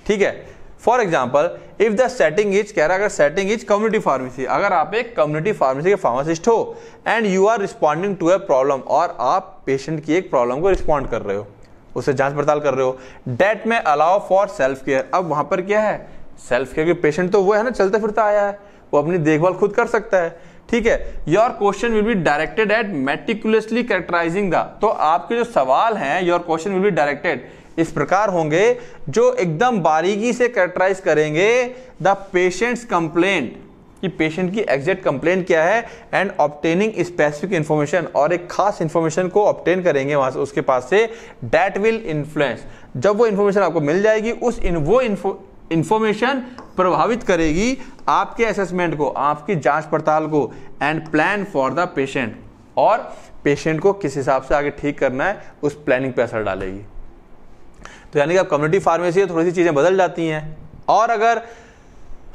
ठीक है for example if the setting is कह रहा है अगर सेटिंग इज कम्युनिटी फार्मेसी अगर आप एक कम्युनिटी फार्मेसी के फार्मासिस्ट हो and you are responding to a problem और आप पेशेंट की एक प्रॉब्लम को रिस्पॉन्ड कर रहे हो उसे जांच पड़ताल कर रहे हो डेट में अलाउ फॉर सेल्फ केयर अब वहां पर क्या है सेल्फ केयर के पेशेंट तो वो है ना चलता फिरता आया है वो अपनी देखभाल खुद कर सकता है ठीक है your question will be directed at meticulously characterizing the तो आपके जो सवाल हैं your question will be directed इस प्रकार होंगे जो एकदम बारीकी से कैरेक्टराइज करेंगे द पेशेंट्स कंप्लेंट कि पेशेंट की एग्जैक्ट कंप्लेंट क्या है एंड ऑप्टेनिंग स्पेसिफिक इंफॉर्मेशन और एक खास इंफॉर्मेशन को ऑप्टेन करेंगे वहां से उसके पास से डैट विल इन्फ्लुएंस जब वो इन्फॉर्मेशन आपको मिल जाएगी उस इन, वो इंफॉर्मेशन प्रभावित करेगी आपके असेसमेंट को आपकी जांच पड़ताल को and plan for the patient और पेशेंट को किस हिसाब से आगे ठीक करना है उस प्लानिंग पर असर डालेगी तो यानी कि आप कम्युनिटी फार्मेसी है थोड़ी सी चीज़ें बदल जाती हैं और अगर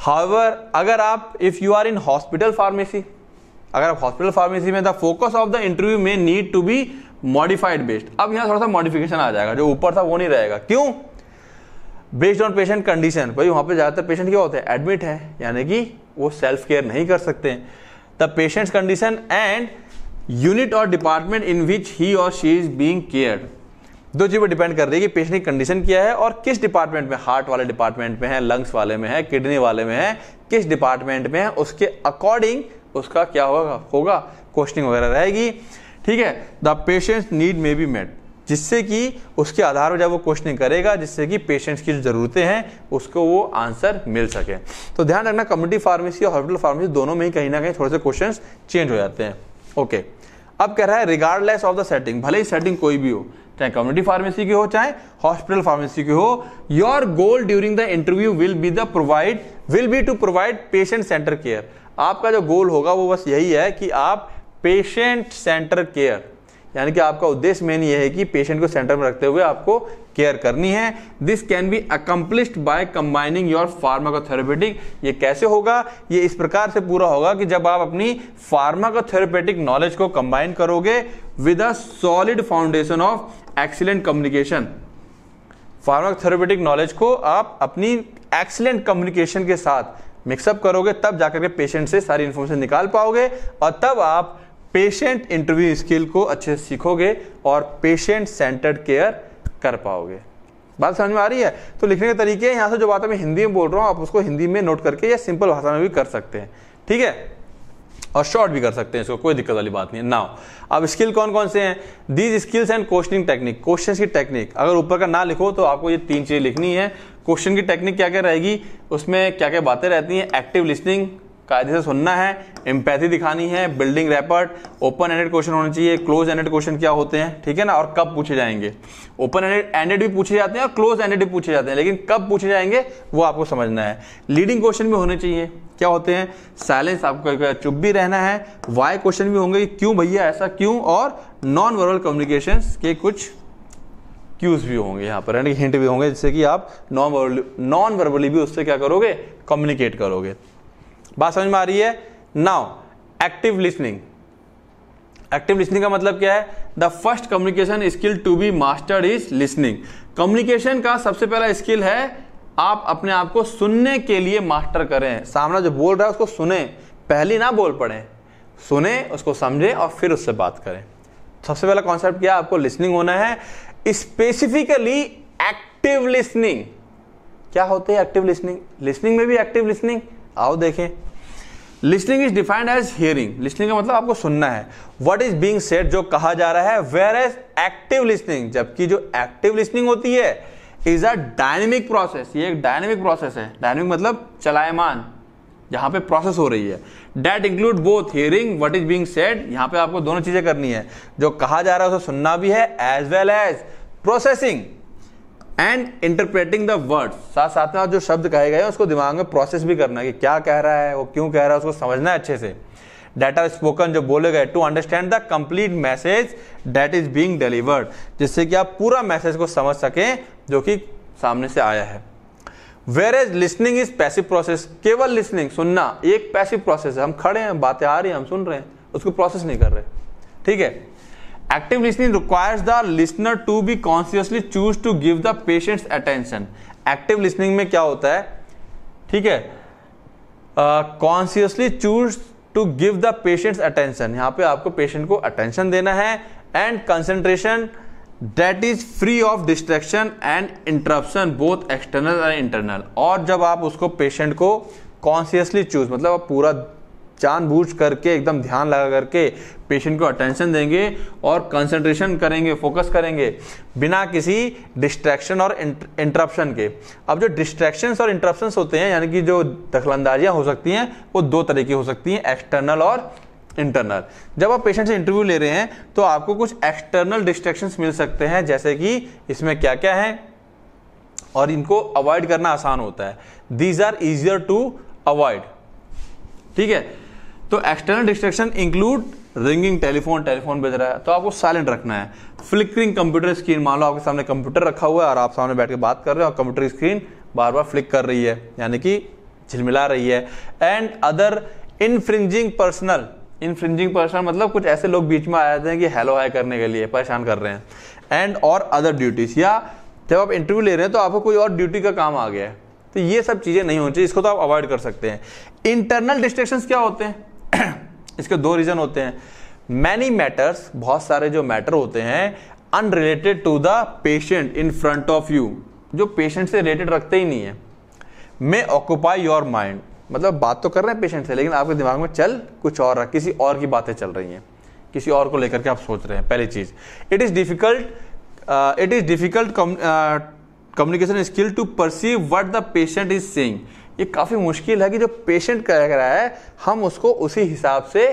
हावर अगर आप if you are in hospital pharmacy अगर आप हॉस्पिटल फार्मेसी में the focus of the interview में need to be modified based अब यहाँ थोड़ा सा मॉडिफिकेशन आ जाएगा जो ऊपर था वो नहीं रहेगा क्यों बेस्ड ऑन पेशेंट कंडीशन भाई वहाँ पे ज़्यादातर पेशेंट क्या होते हैं एडमिट है यानी कि वो सेल्फ केयर नहीं कर सकते the patient's condition and unit और डिपार्टमेंट इन विच ही और शी इज बींग केयर दो चीज़ें डिपेंड कर रही है कि पेशेंट की कंडीशन क्या है और किस डिपार्टमेंट में हार्ट वाले डिपार्टमेंट में है लंग्स वाले में है किडनी वाले में है किस डिपार्टमेंट में है उसके अकॉर्डिंग उसका क्या होगा होगा क्वेश्चनिंग वगैरह रहेगी ठीक है the patient need may be met जिससे कि उसके आधार पर जब वो क्वेश्चनिंग करेगा जिससे कि पेशेंट्स की जो ज़रूरतें हैं उसको वो आंसर मिल सके तो ध्यान रखना कम्युनिटी फार्मेसी और हॉस्पिटल फार्मेसी दोनों में ही कहीं ना कहीं थोड़े से क्वेश्चन चेंज हो जाते हैं ओके अब कह रहा है रिगार्डलेस ऑफ द सेटिंग भले ही सेटिंग कोई भी हो चाहे कम्युनिटी फार्मेसी की हो चाहे हॉस्पिटल फार्मेसी की हो your goal during the interview will be the provide will be to provide patient center care आपका जो गोल होगा वो बस यही है कि आप पेशेंट सेंटर केयर यानी कि आपका उद्देश्य मेन ये है कि पेशेंट को सेंटर में रखते हुए आपको केयर करनी है this can be accomplished by combining your pharmacotherapeutic ये कैसे होगा ये इस प्रकार से पूरा होगा कि जब आप अपनी फार्माकोथेरेपेटिक नॉलेज को कंबाइन करोगे with a solid foundation of excellent communication pharmacotherapeutic knowledge को आप अपनी एक्सीलेंट कम्युनिकेशन के साथ मिक्सअप करोगे तब जाकर के पेशेंट से सारी इन्फॉर्मेशन निकाल पाओगे और तब आप पेशेंट इंटरव्यू स्किल को अच्छे से सीखोगे और पेशेंट सेंटर्ड केयर कर पाओगे बात समझ में आ रही है तो लिखने के तरीके यहां यहाँ से जो बात मैं हिंदी में बोल रहा हूँ आप उसको हिंदी में नोट करके या सिंपल भाषा में भी कर सकते हैं ठीक है और शॉर्ट भी कर सकते हैं इसको कोई दिक्कत वाली बात नहीं है नाउ अब स्किल कौन कौन से हैं these skills and questioning technique question की टेक्निक अगर ऊपर का ना लिखो तो आपको ये तीन चीज़ें लिखनी है क्वेश्चन की टेक्निक क्या क्या रहेगी उसमें क्या क्या बातें रहती हैं एक्टिव लिसनिंग कायदे से सुनना है एम्पैथी दिखानी है building rapport open ended question होने चाहिए क्लोज एंडेड क्वेश्चन क्या होते हैं ठीक है ना और कब पूछे जाएंगे ओपन एंडेड एंडेड भी पूछे जाते हैं और क्लोज एंडेड भी पूछे जाते हैं लेकिन कब पूछे जाएंगे वो आपको समझना है लीडिंग क्वेश्चन भी होने चाहिए क्या होते हैं साइलेंस आपको चुप भी रहना है वाई क्वेश्चन भी होंगे क्यों भैया ऐसा क्यों और नॉन वर्बल कम्युनिकेशन के कुछ क्यूज भी होंगे यहाँ पर यानी हिंट भी होंगे जिससे कि आप नॉन वर्बली नॉन वर्बली भी उससे क्या करोगे कम्युनिकेट करोगे बात समझ में आ रही है now active listening active listening का मतलब क्या है the first communication skill to be mastered is listening communication का सबसे पहला स्किल है आप अपने आप को सुनने के लिए मास्टर करें सामना जो बोल रहा है उसको सुने पहले ना बोल पड़े सुने उसको समझे और फिर उससे बात करें सबसे पहला कॉन्सेप्ट क्या आपको लिसनिंग होना है स्पेसिफिकली एक्टिव लिसनिंग क्या होते हैं एक्टिव लिसनिंग लिसनिंग में भी एक्टिव लिसनिंग आओ देखें listening is defined as hearing listening का मतलब आपको सुनना है वट इज बींग सेट जो कहा जा रहा है वेयर एज एक्टिव लिस्निंग जबकि जो एक्टिव लिस्निंग होती है इज अ डायनेमिक प्रोसेस ये एक डायनेमिक प्रोसेस है डायनेमिक मतलब चलायमान जहाँ पे प्रोसेस हो रही है that include both hearing what is being said यहां पे आपको दोनों चीज़ें करनी है जो कहा जा रहा है उसे सुनना भी है as well as processing and interpreting the word साथ साथ में जो शब्द कहे गए उसको दिमाग में प्रोसेस भी करना है कि क्या कह रहा है वो क्यों कह रहा है उसको समझना है अच्छे से डाटा स्पोकन जो बोले गए to understand the complete message that is being delivered जिससे कि आप पूरा मैसेज को समझ सकें जो कि सामने से आया है whereas listening is passive process केवल लिसनिंग सुनना एक पैसिव प्रोसेस है हम खड़े हैं बातें आ रही हैं हम सुन रहे हैं उसको प्रोसेस नहीं कर रहे ठीक है active listening requires the listener to be consciously choose to give the patient's attention active listening में क्या होता है ठीक है consciously choose to give the patient's attention यहाँ पे आपको पेशेंट को अटेंशन देना है and concentration that is free of distraction and interruption both external and internal और जब आप उसको पेशेंट को कॉन्सियसली चूज मतलब आप पूरा जानबूझ करके एकदम ध्यान लगा करके पेशेंट को अटेंशन देंगे और कंसंट्रेशन करेंगे फोकस करेंगे बिना किसी डिस्ट्रैक्शन और इंटरप्शन के अब जो डिस्ट्रैक्शंस और इंटरप्शंस होते हैं यानी कि जो दखलंदाजियाँ हो सकती हैं वो दो तरह की हो सकती हैं एक्सटर्नल और इंटरनल जब आप पेशेंट से इंटरव्यू ले रहे हैं तो आपको कुछ एक्सटर्नल डिस्ट्रेक्शन मिल सकते हैं जैसे कि इसमें क्या क्या है और इनको अवॉइड करना आसान होता है these are easier to avoid ठीक है तो external distraction include ringing telephone telephone बज रहा है तो आपको साइलेंट रखना है फ्लिकरिंग कंप्यूटर स्क्रीन मान लो आपके सामने कंप्यूटर रखा हुआ है और आप सामने बैठ के बात कर रहे हो और कंप्यूटर स्क्रीन बार बार फ्लिक कर रही है यानी कि झिलमिला रही है and other infringing personal infringing personal मतलब कुछ ऐसे लोग बीच में आ जाते हैं कि हेलो हाई करने के लिए परेशान कर रहे हैं एंड और अदर ड्यूटीज या जब आप इंटरव्यू ले रहे हैं तो आपको कोई और ड्यूटी का काम आ गया है तो ये सब चीज़ें नहीं होनी चाहिए इसको तो आप अवॉइड कर सकते हैं इंटरनल डिस्ट्रेक्शन क्या होते हैं इसके दो रीजन होते हैं मैनी मैटर्स बहुत सारे जो मैटर होते हैं unrelated to the patient in front of you जो पेशेंट से रिलेटेड रखते ही नहीं है मे ऑक्यूपाई योर माइंड मतलब बात तो कर रहे हैं पेशेंट से लेकिन आपके दिमाग में चल कुछ और रहा किसी और की बातें चल रही हैं किसी और को लेकर के आप सोच रहे हैं पहली चीज़ it is difficult it is difficult communication skill to perceive what the patient is saying ये काफ़ी मुश्किल है कि जो पेशेंट कह रहा है हम उसको उसी हिसाब से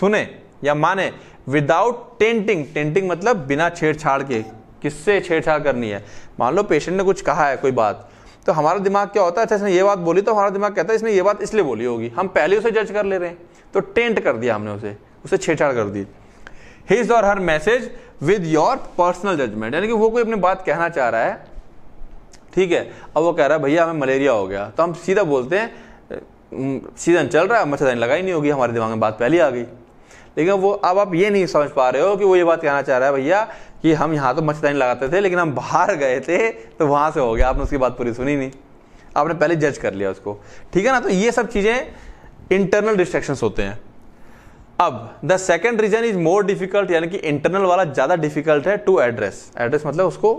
सुने या माने विदाउट टेंटिंग टेंटिंग मतलब बिना छेड़छाड़ के किससे छेड़छाड़ करनी है मान लो पेशेंट ने कुछ कहा है कोई बात तो हमारा दिमाग क्या होता है अच्छा इसने ये बात बोली तो हमारा दिमाग कहता है इसने ये बात इसलिए बोली होगी हम पहले उसे जज कर ले रहे हैं तो टेंट कर दिया हमने उसे उसे छेड़छाड़ कर दी his or her message with your personal judgment यानी कि वो कोई अपनी बात कहना चाह रहा है ठीक है अब वो कह रहा है भैया हमें मलेरिया हो गया तो हम सीधा बोलते हैं सीज़न चल रहा है मच्छरदानी लगाई नहीं होगी हमारे दिमाग में बात पहले आ गई लेकिन वो अब आप ये नहीं समझ पा रहे हो कि वो ये बात कहना चाह रहा है भैया कि हम यहाँ तो मच्छरदानी लगाते थे लेकिन हम बाहर गए थे तो वहाँ से हो गया आपने उसकी बात पूरी सुनी नहीं आपने पहले जज कर लिया उसको ठीक है ना तो ये सब चीज़ें इंटरनल डिस्ट्रेक्शन होते हैं अब the second reason is more difficult यानी कि इंटरनल वाला ज़्यादा डिफिकल्ट है टू एड्रेस एड्रेस मतलब उसको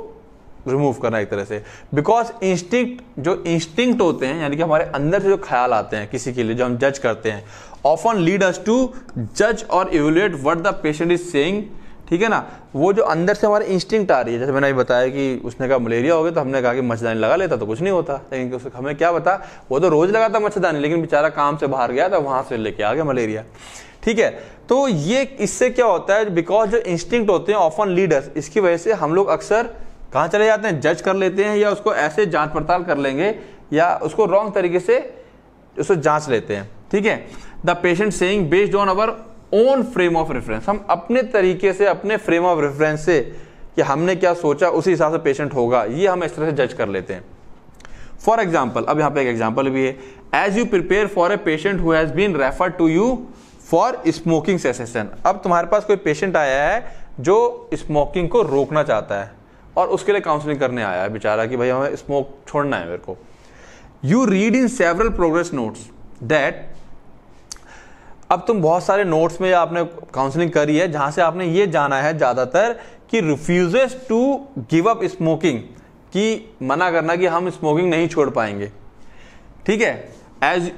रिमूव करना एक तरह से बिकॉज इंस्टिंक्ट जो इंस्टिंक्ट होते हैं यानी कि हमारे अंदर से जो ख्याल आते हैं किसी के लिए जो हम जज करते हैं ऑफन लीड अस टू जज or evaluate what the patient is saying ठीक है ना वो जो अंदर से हमारे इंस्टिंक्ट आ रही है जैसे मैंने अभी बताया कि उसने कहा मलेरिया हो गया तो हमने कहा कि मच्छरदानी लगा लेता तो कुछ नहीं होता लेकिन हमें क्या पता वो तो रोज लगाता मच्छरदानी लेकिन बेचारा काम से बाहर गया था वहां से लेके आ गया मलेरिया ठीक है तो ये इससे क्या होता है बिकॉज जो इंस्टिंक्ट होते हैं ऑफन लीडर्स इसकी वजह से हम लोग अक्सर कहाँ चले जाते हैं जज कर लेते हैं या उसको ऐसे जांच पड़ताल कर लेंगे या उसको रॉन्ग तरीके से उसको जांच लेते हैं ठीक है the patient saying based on our own frame of reference हम अपने तरीके से अपने फ्रेम ऑफ रेफरेंस से कि हमने क्या सोचा उसी हिसाब से पेशेंट होगा ये हम इस तरह से जज कर लेते हैं फॉर एग्जाम्पल अब यहाँ पे एक एग्जाम्पल भी है as you prepare for a patient who has been refer to you for smoking cessation अब तुम्हारे पास कोई पेशेंट आया है जो स्मोकिंग को रोकना चाहता है और उसके लिए काउंसलिंग करने आया है बेचारा कि भाई हमें स्मोक छोड़ना है मेरे को you read in several progress notes that अब तुम बहुत सारे नोट्स में आपने काउंसलिंग करी है जहां से आपने ये जाना है ज़्यादातर कि refuses to give up smoking कि मना करना कि हम स्मोकिंग नहीं छोड़ पाएंगे ठीक है as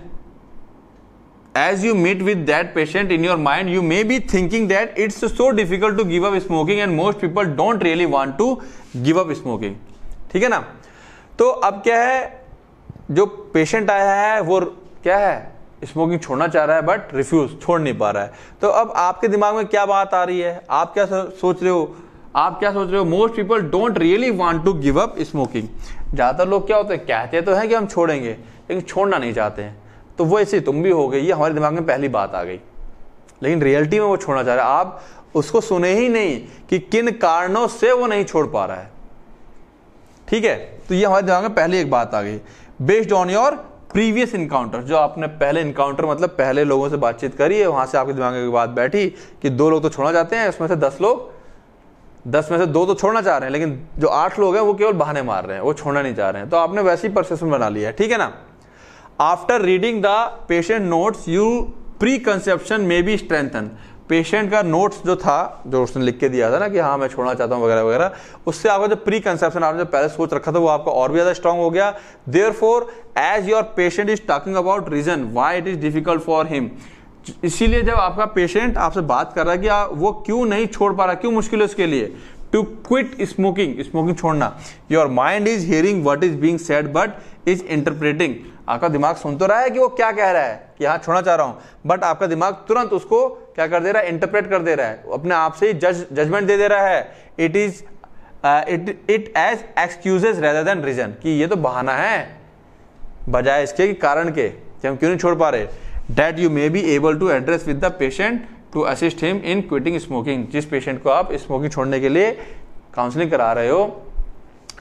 as you meet with that patient in your mind you may be thinking that it's so difficult to give up smoking and most people don't really want to give up smoking ठीक है ना तो अब क्या है जो patient आया है वो क्या है स्मोकिंग छोड़ना चाह रहा है बट रिफ्यूज छोड़ नहीं पा रहा है तो अब आपके दिमाग में क्या बात आ रही है आप क्या सोच रहे हो आप क्या सोच रहे हो most people don't really want to give up smoking ज़्यादातर लोग क्या होते हैं कहते तो हैं कि हम छोड़ेंगे लेकिन छोड़ना नहीं चाहते हैं तो वो ऐसे तुम भी हो गई ये हमारे दिमाग में पहली बात आ गई लेकिन रियलिटी में वो छोड़ना चाह रहे हैं आप उसको सुने ही नहीं कि किन कारणों से वो नहीं छोड़ पा रहा है ठीक है तो ये हमारे दिमाग में पहली एक बात आ गई based on your previous encounter जो आपने पहले इनकाउंटर मतलब पहले लोगों से बातचीत करी है वहां से आपके दिमाग में बात बैठी कि दो लोग तो छोड़ना चाहते हैं उसमें से दस लोग दस में से दो तो छोड़ना चाह रहे हैं लेकिन जो आठ लोग हैं वो केवल बहाने मार रहे हैं वो छोड़ना नहीं चाह रहे हैं तो आपने ही परसेप्शन बना लिया है ठीक है ना after reading the patient notes you preconception may be strengthen patient का नोट्स जो था जो उसने लिख के दिया था ना कि हाँ मैं छोड़ना चाहता हूँ वगैरह वगैरह उससे आपका जो प्री कंसेप्शन आपने जो पहले सोच रखा था वो आपका और भी ज़्यादा स्ट्रांग हो गया therefore as your patient is talking about reason why it is difficult for him इसीलिए जब आपका पेशेंट आपसे बात कर रहा है कि वो क्यों नहीं छोड़ पा रहा क्यों मुश्किल है उसके लिए टू क्विट स्मोकिंग स्मोकिंग छोड़ना your mind is hearing what is being said but is interpreting आपका दिमाग सुन तो रहा है कि वो क्या कह रहा है कि हाँ छोड़ना चाह रहा हूं बट आपका दिमाग तुरंत उसको क्या कर दे रहा है इंटरप्रेट कर दे रहा है अपने आप से ही जज जजमेंट दे दे रहा है it is it it as excuses rather than reason कि ये तो बहाना है बजाय इसके कारण के कि हम क्यों नहीं छोड़ पा रहे that you may be able to address with the patient to assist him in quitting smoking जिस पेशेंट को आप स्मोकिंग छोड़ने के लिए काउंसलिंग करा रहे हो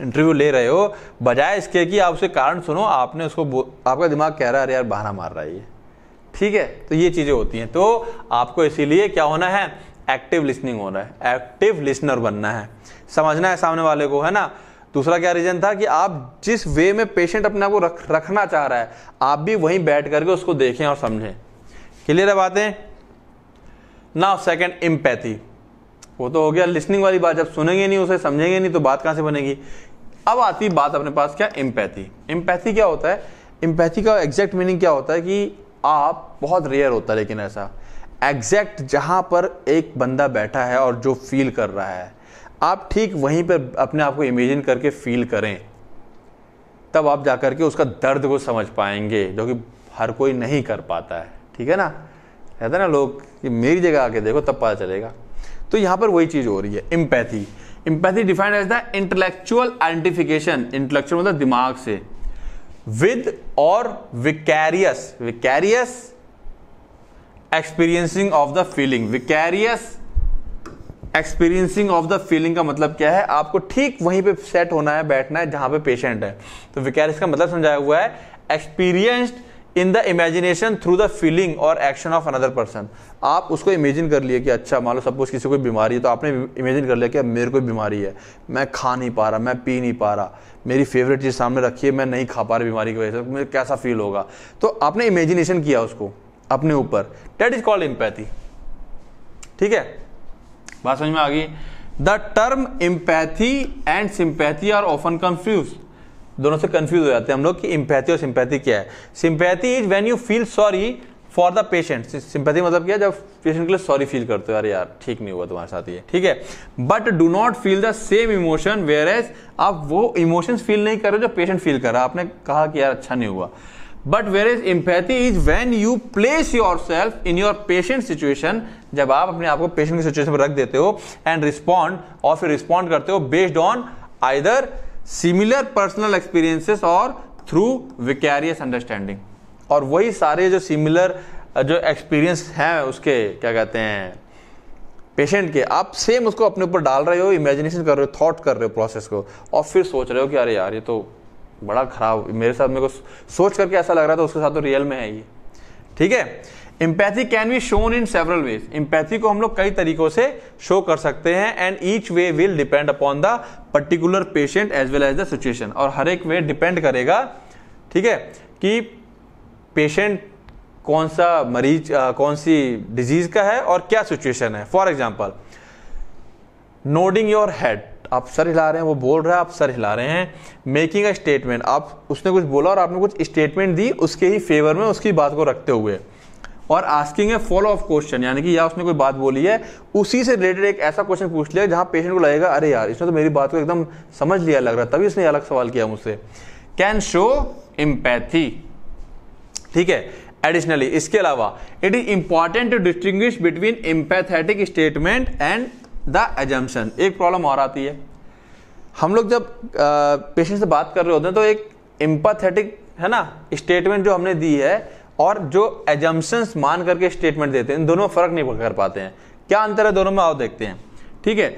इंटरव्यू ले रहे हो बजाय इसके कि आप उसके कारण सुनो आपने उसको आपका दिमाग कह रहा है अरे यार बहाना मार रहा है ये ठीक है तो ये चीज़ें होती हैं तो आपको इसीलिए क्या होना है एक्टिव लिसनिंग होना है एक्टिव लिसनर बनना है समझना है सामने वाले को है ना दूसरा क्या रीजन था कि आप जिस वे में पेशेंट अपने आप को रख रखना चाह रहा है आप भी वहीं बैठ करके उसको देखें और समझें क्लियर है बातें ना सेकंड इम्पैथी वो तो हो गया लिसनिंग वाली बात जब सुनेंगे नहीं उसे समझेंगे नहीं तो बात कहां से बनेगी अब आती बात अपने पास क्या इम्पैथी इम्पैथी क्या होता है इम्पैथी का एग्जैक्ट मीनिंग क्या होता है कि आप बहुत रेयर होता है लेकिन ऐसा एग्जैक्ट जहां पर एक बंदा बैठा है और जो फील कर रहा है आप ठीक वहीं पर अपने आप को इमेजिन करके फील करें तब आप जाकर के उसका दर्द को समझ पाएंगे जो कि हर कोई नहीं कर पाता है ठीक है ना रहता है ना लोग कि मेरी जगह आके देखो तब पता चलेगा तो यहाँ पर वही चीज़ हो रही है empathy empathy defined as the intellectual identification intellectual मतलब दिमाग से with or vicarious vicarious experiencing of the feeling vicarious experiencing of the feeling का मतलब क्या है आपको ठीक वहीं पे सेट होना है बैठना है जहां पे पेशेंट है तो विकैरियस का मतलब समझाया हुआ है experienced in the imagination through the feeling or action of another person आप उसको इमेजिन कर लिए कि अच्छा मान लो सपोज किसी को बीमारी है तो आपने इमेजिन कर लिया कि अब मेरे को बीमारी है मैं खा नहीं पा रहा मैं पी नहीं पा रहा मेरी फेवरेट चीज़ सामने रखी है मैं नहीं खा पा रहा बीमारी की वजह से मुझे कैसा फील होगा तो आपने इमेजिनेशन किया उसको अपने ऊपर डेट इज कॉल्ड इम्पैथी ठीक है बात समझ में आ गई the term empathy and sympathy are often confuse दोनों से कंफ्यूज हो जाते हैं हम लोग कि इम्पैथी और सिंपैथी क्या है sympathy is when you feel sorry for the patient sympathy मतलब क्या जब पेशेंट के लिए सॉरी फील करते हो यार यार ठीक नहीं हुआ तुम्हारे साथ ये ठीक है but do not feel the same emotion whereas आप वो इमोशंस फील नहीं कर रहे जो पेशेंट फील कर रहा आपने कहा कि यार अच्छा नहीं हुआ but whereas empathy is when you place yourself in your patient situation जब आप अपने आप को पेशेंट की सिचुएशन में रख देते हो एंड रिस्पॉन्ड और फिर रिस्पॉन्ड करते हो based on either similar personal experiences or through vicarious understanding और वही सारे जो सिमिलर जो एक्सपीरियंस हैं उसके क्या कहते हैं पेशेंट के आप सेम उसको अपने ऊपर डाल रहे हो इमेजिनेशन कर रहे हो थॉट कर रहे हो प्रोसेस को और फिर सोच रहे हो कि अरे यार ये तो बड़ा खराब मेरे साथ मेरे को सोच करके ऐसा लग रहा था उसके साथ तो रियल में है ये ठीक है empathy can be shown in several ways empathy को हम लोग कई तरीकों से शो कर सकते हैं and each way will depend upon the particular patient as well as the situation और हर एक वे डिपेंड करेगा ठीक है कि पेशेंट कौन सा मरीज आ, कौन सी डिजीज का है और क्या सिचुएशन है for example nodding your head आप सर हिला रहे हैं वो बोल रहा है आप सर हिला रहे हैं मेकिंग अ स्टेटमेंट आप उसने कुछ बोला और आपने कुछ स्टेटमेंट दी उसके ही फेवर में उसकी बात को रखते हुए और asking a follow of question यानी कि या उसने कोई बात बोली है उसी से रिलेटेड एक ऐसा क्वेश्चन पूछ लिया जहां पेशेंट को लगेगा अरे यार इसने तो मेरी बात को एकदम समझ लिया लग रहा तभी इसने अलग सवाल किया मुझसे कैन शो इम्पैथी ठीक है एडिशनली इसके अलावा it is important to distinguish between empathetic statement and the assumption एक प्रॉब्लम और आती है हम लोग जब पेशेंट से बात कर रहे होते हैं तो एक इम्पैथेटिक है ना स्टेटमेंट जो हमने दी है और जो एजम्पन्स मान करके स्टेटमेंट देते हैं इन दोनों में फर्क नहीं कर पाते हैं क्या अंतर है दोनों में आओ देखते हैं ठीक है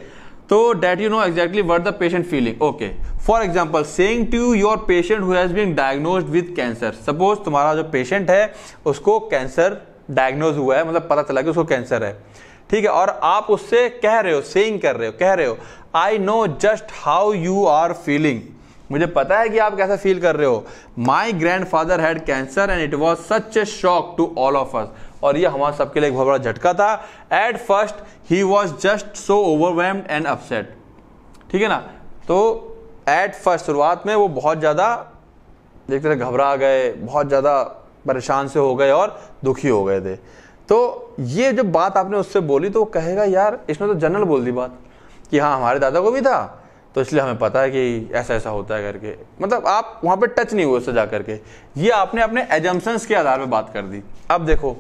तो that you know exactly what the patient feeling okay for example saying to your patient who has been diagnose with cancer suppose तुम्हारा जो पेशेंट है उसको कैंसर डायग्नोज हुआ है मतलब पता चला कि उसको कैंसर है ठीक है और आप उससे कह रहे हो सेंग कर रहे हो कह रहे हो I know just how you are feeling मुझे पता है कि आप कैसा फील कर रहे हो my grandfather had cancer and it was such a shock to all of us और ये हमारे सबके लिए एक बहुत बड़ा झटका था at first he was just so overwhelmed and upset ठीक है ना तो एट फर्स्ट शुरुआत में वो बहुत ज़्यादा एक तरह घबरा गए बहुत ज़्यादा परेशान से हो गए और दुखी हो गए थे तो ये जब बात आपने उससे बोली तो वो कहेगा यार इसने तो जनरल बोल दी बात कि हाँ हमारे दादा को भी था तो इसलिए हमें पता है कि ऐसा ऐसा होता है करके मतलब आप वहां पे टच नहीं हुए उससे जा करके ये आपने अपने एजम्पन्स के आधार पर बात कर दी अब देखो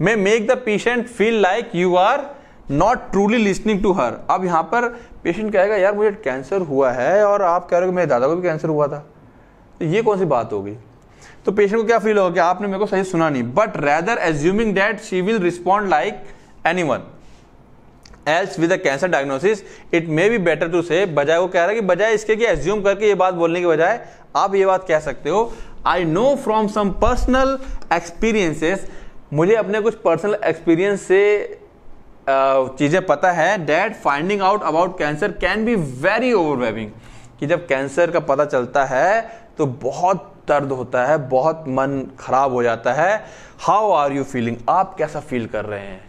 may make the patient feel like you are not truly listening to her अब यहाँ पर पेशेंट कहेगा यार मुझे कैंसर हुआ है और आप कह रहे हो मेरे दादा को भी कैंसर हुआ था तो ये कौन सी बात होगी तो पेशेंट को क्या फील होगा कि आपने मेरे को सही सुना नहीं but rather assuming that she will respond like anyone else with a cancer diagnosis it may be better to say बजाय वो कह रहा है कि बजाय इसके कि एज्यूम करके ये बात बोलने के बजाय आप ये बात कह सकते हो I know from some personal experiences मुझे अपने कुछ पर्सनल एक्सपीरियंस से चीज़ें पता है that finding out about cancer can be very overwhelming कि जब कैंसर का पता चलता है तो बहुत दर्द होता है बहुत मन खराब हो जाता है हाउ आर यू फीलिंग आप कैसा फील कर रहे हैं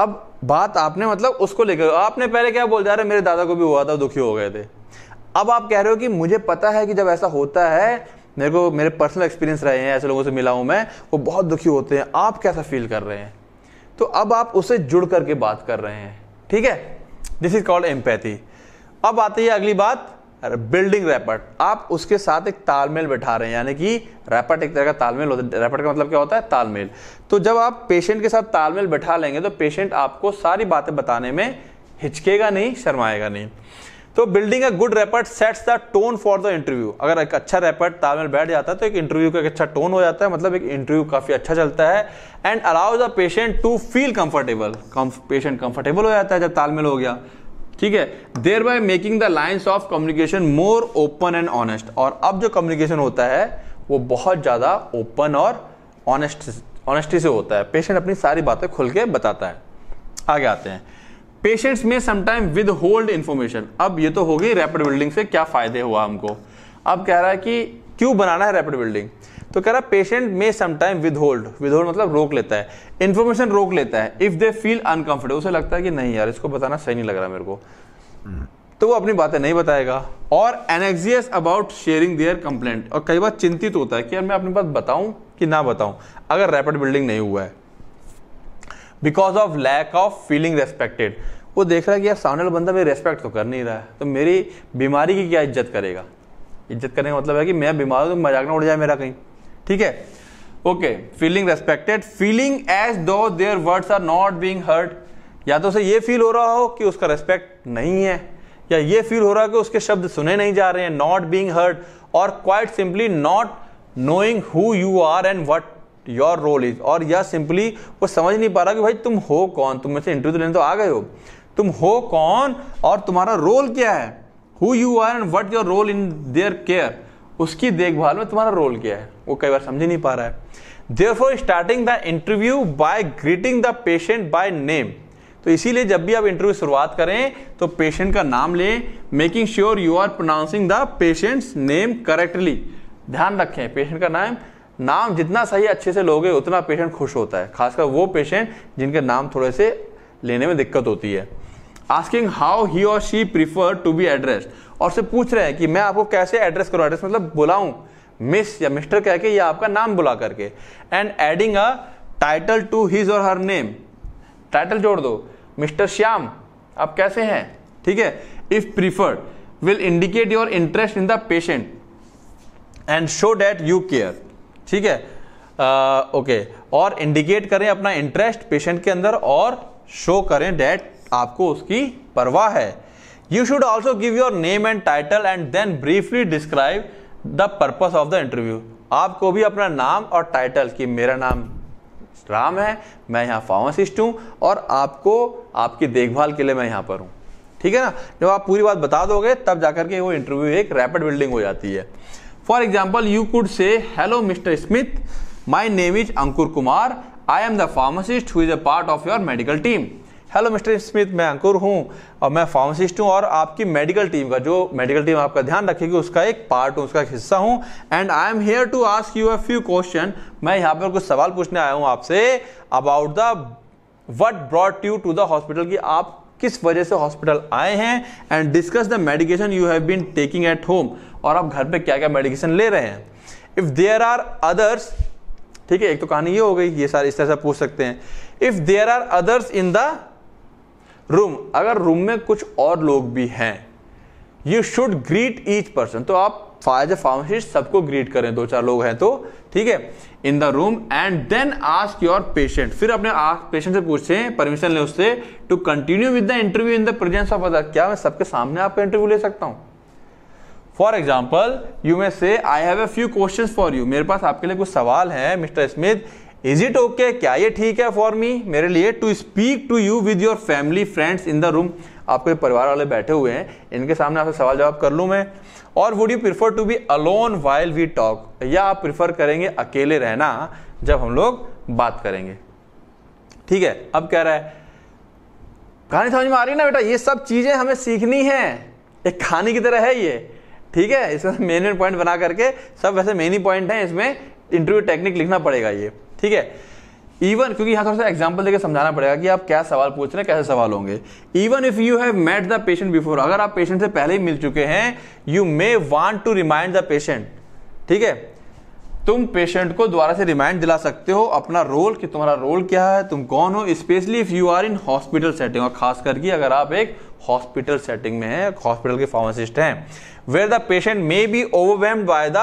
अब बात आपने मतलब उसको लेकर आपने पहले क्या बोल जा रहे मेरे दादा को भी हुआ था दुखी हो गए थे अब आप कह रहे हो कि मुझे पता है कि जब ऐसा होता है मेरे को मेरे पर्सनल एक्सपीरियंस रहे हैं ऐसे लोगों से मिला हूं मैं वो बहुत दुखी होते हैं आप कैसा फील कर रहे हैं तो अब आप उसे जुड़ करके बात कर रहे हैं ठीक है दिस इज कॉल्ड एम्पैथी अब आती है अगली बात बिल्डिंग रैपर्ट आप उसके साथ एक तालमेल बैठा रहे हैं यानी कि रैपर्ट एक तरह का तालमेल होता है रैपर्ट का मतलब क्या होता है तालमेल तो जब आप पेशेंट के साथ तालमेल बैठा लेंगे तो पेशेंट आपको सारी बातें बताने में हिचकेगा नहीं शर्माएगा नहीं तो building a good rapport sets the tone for the interview अगर एक अच्छा रैपर्ट तालमेल बैठ जाता है तो एक इंटरव्यू का एक अच्छा टोन हो जाता है मतलब एक इंटरव्यू काफ़ी अच्छा चलता है and allow the patient to feel comfortable patient comfortable हो जाता है जब तालमेल हो गया ठीक है thereby making the lines of communication more open and honest और अब जो कम्युनिकेशन होता है वो बहुत ज़्यादा ओपन और ऑनेस्ट ऑनेस्टी से होता है पेशेंट अपनी सारी बातें खुल के बताता है आगे आते हैं पेशेंट्स में समटाइम विद होल्ड इन्फॉर्मेशन अब ये तो होगी रैपिड बिल्डिंग से क्या फायदे हुआ हमको अब कह रहा है कि क्यों बनाना है रैपिड बिल्डिंग तो कह रहा पेशेंट में sometime withhold withhold मतलब रोक लेता है इन्फॉर्मेशन रोक लेता है इफ दे फील अनकंफर्टेबल उसे लगता है कि नहीं यार इसको बताना सही नहीं लग रहा मेरे को तो वो अपनी बातें नहीं बताएगा और anxious about sharing their complaint और कई बार चिंतित होता है कि यार मैं अपनी बात बताऊं कि ना बताऊं अगर रैपिड बिल्डिंग नहीं हुआ है because of lack of feeling respected वो देख रहा है कि यार सामने वाला बंदा मेरी रेस्पेक्ट तो कर नहीं रहा है तो मेरी बीमारी की क्या इज्जत करेगा इज्जत करने का मतलब है कि मैं बीमार हूँ तो मजाक ना उड़ जाए मेरा कहीं ठीक है okay feeling respected feeling as though their words are not being heard या तो उसे ये फील हो रहा हो कि उसका रेस्पेक्ट नहीं है या ये फील हो रहा हो कि उसके शब्द सुने नहीं जा रहे हैं not being heard or quite simply not knowing who you are and what your role is और या सिंपली वो समझ नहीं पा रहा कि भाई तुम हो कौन तुम मेरे से इंटरव्यू लेने तो आ गए हो तुम हो कौन और तुम्हारा रोल क्या है who you are and what your role in their care उसकी देखभाल में तुम्हारा रोल क्या है वो कई बार समझ ही नहीं पा रहा है therefore starting the interview by greeting the patient by name तो इसीलिए जब भी आप इंटरव्यू शुरुआत करें तो पेशेंट का नाम लें making sure you are pronouncing the patient's name correctly ध्यान रखें पेशेंट का नाम नाम जितना सही अच्छे से लोगे उतना पेशेंट खुश होता है खासकर वो पेशेंट जिनके नाम थोड़े से लेने में दिक्कत होती है आस्किंग हाउ ही और she prefer to be address और से पूछ रहे हैं कि मैं आपको कैसे एड्रेस करूँ एड्रेस मतलब बुलाऊं मिस या मिस्टर कह के या आपका नाम बुला करके and adding a title to his or her name title जोड़ दो मिस्टर श्याम आप कैसे हैं ठीक है if preferred will indicate your interest in the patient and show that you care ठीक है ओके uh, okay. और इंडिकेट करें अपना इंटरेस्ट पेशेंट के अंदर और शो करें डैट आपको उसकी परवाह है you should also give your name and title and then briefly describe the purpose of the interview आपको भी अपना नाम और टाइटल कि मेरा नाम राम है मैं यहाँ फार्मासिस्ट हूँ और आपको आपकी देखभाल के लिए मैं यहाँ पर हूँ ठीक है ना जब आप पूरी बात बता दोगे तब जाकर के वो इंटरव्यू एक रैपिड बिल्डिंग हो जाती है for example you could say hello mister Smith my name is Ankur Kumar I am the pharmacist who is a part of your medical team hello mister Smith मैं अंकुर हूँ और मैं फार्मासिस्ट हूँ और आपकी मेडिकल टीम का जो मेडिकल टीम आपका ध्यान रखेगी उसका एक पार्ट हूँ उसका एक हिस्सा हूँ and I am here to ask you a few question मैं यहाँ पर कुछ सवाल पूछने आया हूँ आपसे about the what brought you to the hospital की आप किस वजह से हॉस्पिटल आए हैं and discuss the medication you have been taking at home और आप घर पे क्या क्या मेडिकेशन ले रहे हैं इफ देयर आर अदर्स ठीक है एक तो कहानी ये हो गई ये सारे इस तरह से पूछ सकते हैं if there are others in the room अगर रूम में कुछ और लोग भी हैं you should greet each person तो आप एज ए फार्मासिस्ट सबको ग्रीट करें दो चार लोग हैं तो ठीक है in the room and then ask your patient फिर अपने पेशेंट से हैं परमिशन ले उससे to continue with the interview in the presence of other क्या मैं सबके सामने आपका इंटरव्यू ले सकता हूं for example you may say I have a few question for you मेरे पास आपके लिए कुछ सवाल है Mr Smith is it okay क्या ये ठीक है फॉर मी मेरे लिए to speak to you with your family friends in the room आपके परिवार वाले बैठे हुए हैं इनके सामने आपसे सवाल जवाब कर लूँ मैं और would you prefer to be alone while we talk या आप प्रिफर करेंगे अकेले रहना जब हम लोग बात करेंगे ठीक है अब कह रहा है कहानी समझ में आ रही है ना बेटा ये सब चीज़ें हमें सीखनी है एक कहानी की तरह है ये ठीक है इसमें मेन मेन पॉइंट बना करके सब वैसे मेन ही पॉइंट है इसमें इंटरव्यू टेक्निक लिखना पड़ेगा ये ठीक है इवन क्योंकि यहाँ थोड़ा सा एग्जाम्पल देकर समझाना पड़ेगा कि आप क्या सवाल पूछ रहे हैं कैसे सवाल होंगे even if you have met the patient before अगर आप पेशेंट से पहले ही मिल चुके हैं you may want to remind the patient ठीक है तुम पेशेंट को दोबारा से रिमाइंड दिला सकते हो अपना रोल कि तुम्हारा रोल क्या है तुम कौन हो specially if you are in hospital setting और खास करके अगर आप एक हॉस्पिटल सेटिंग में है हॉस्पिटल के फार्मासिस्ट हैं where the patient may be overwhelmed by the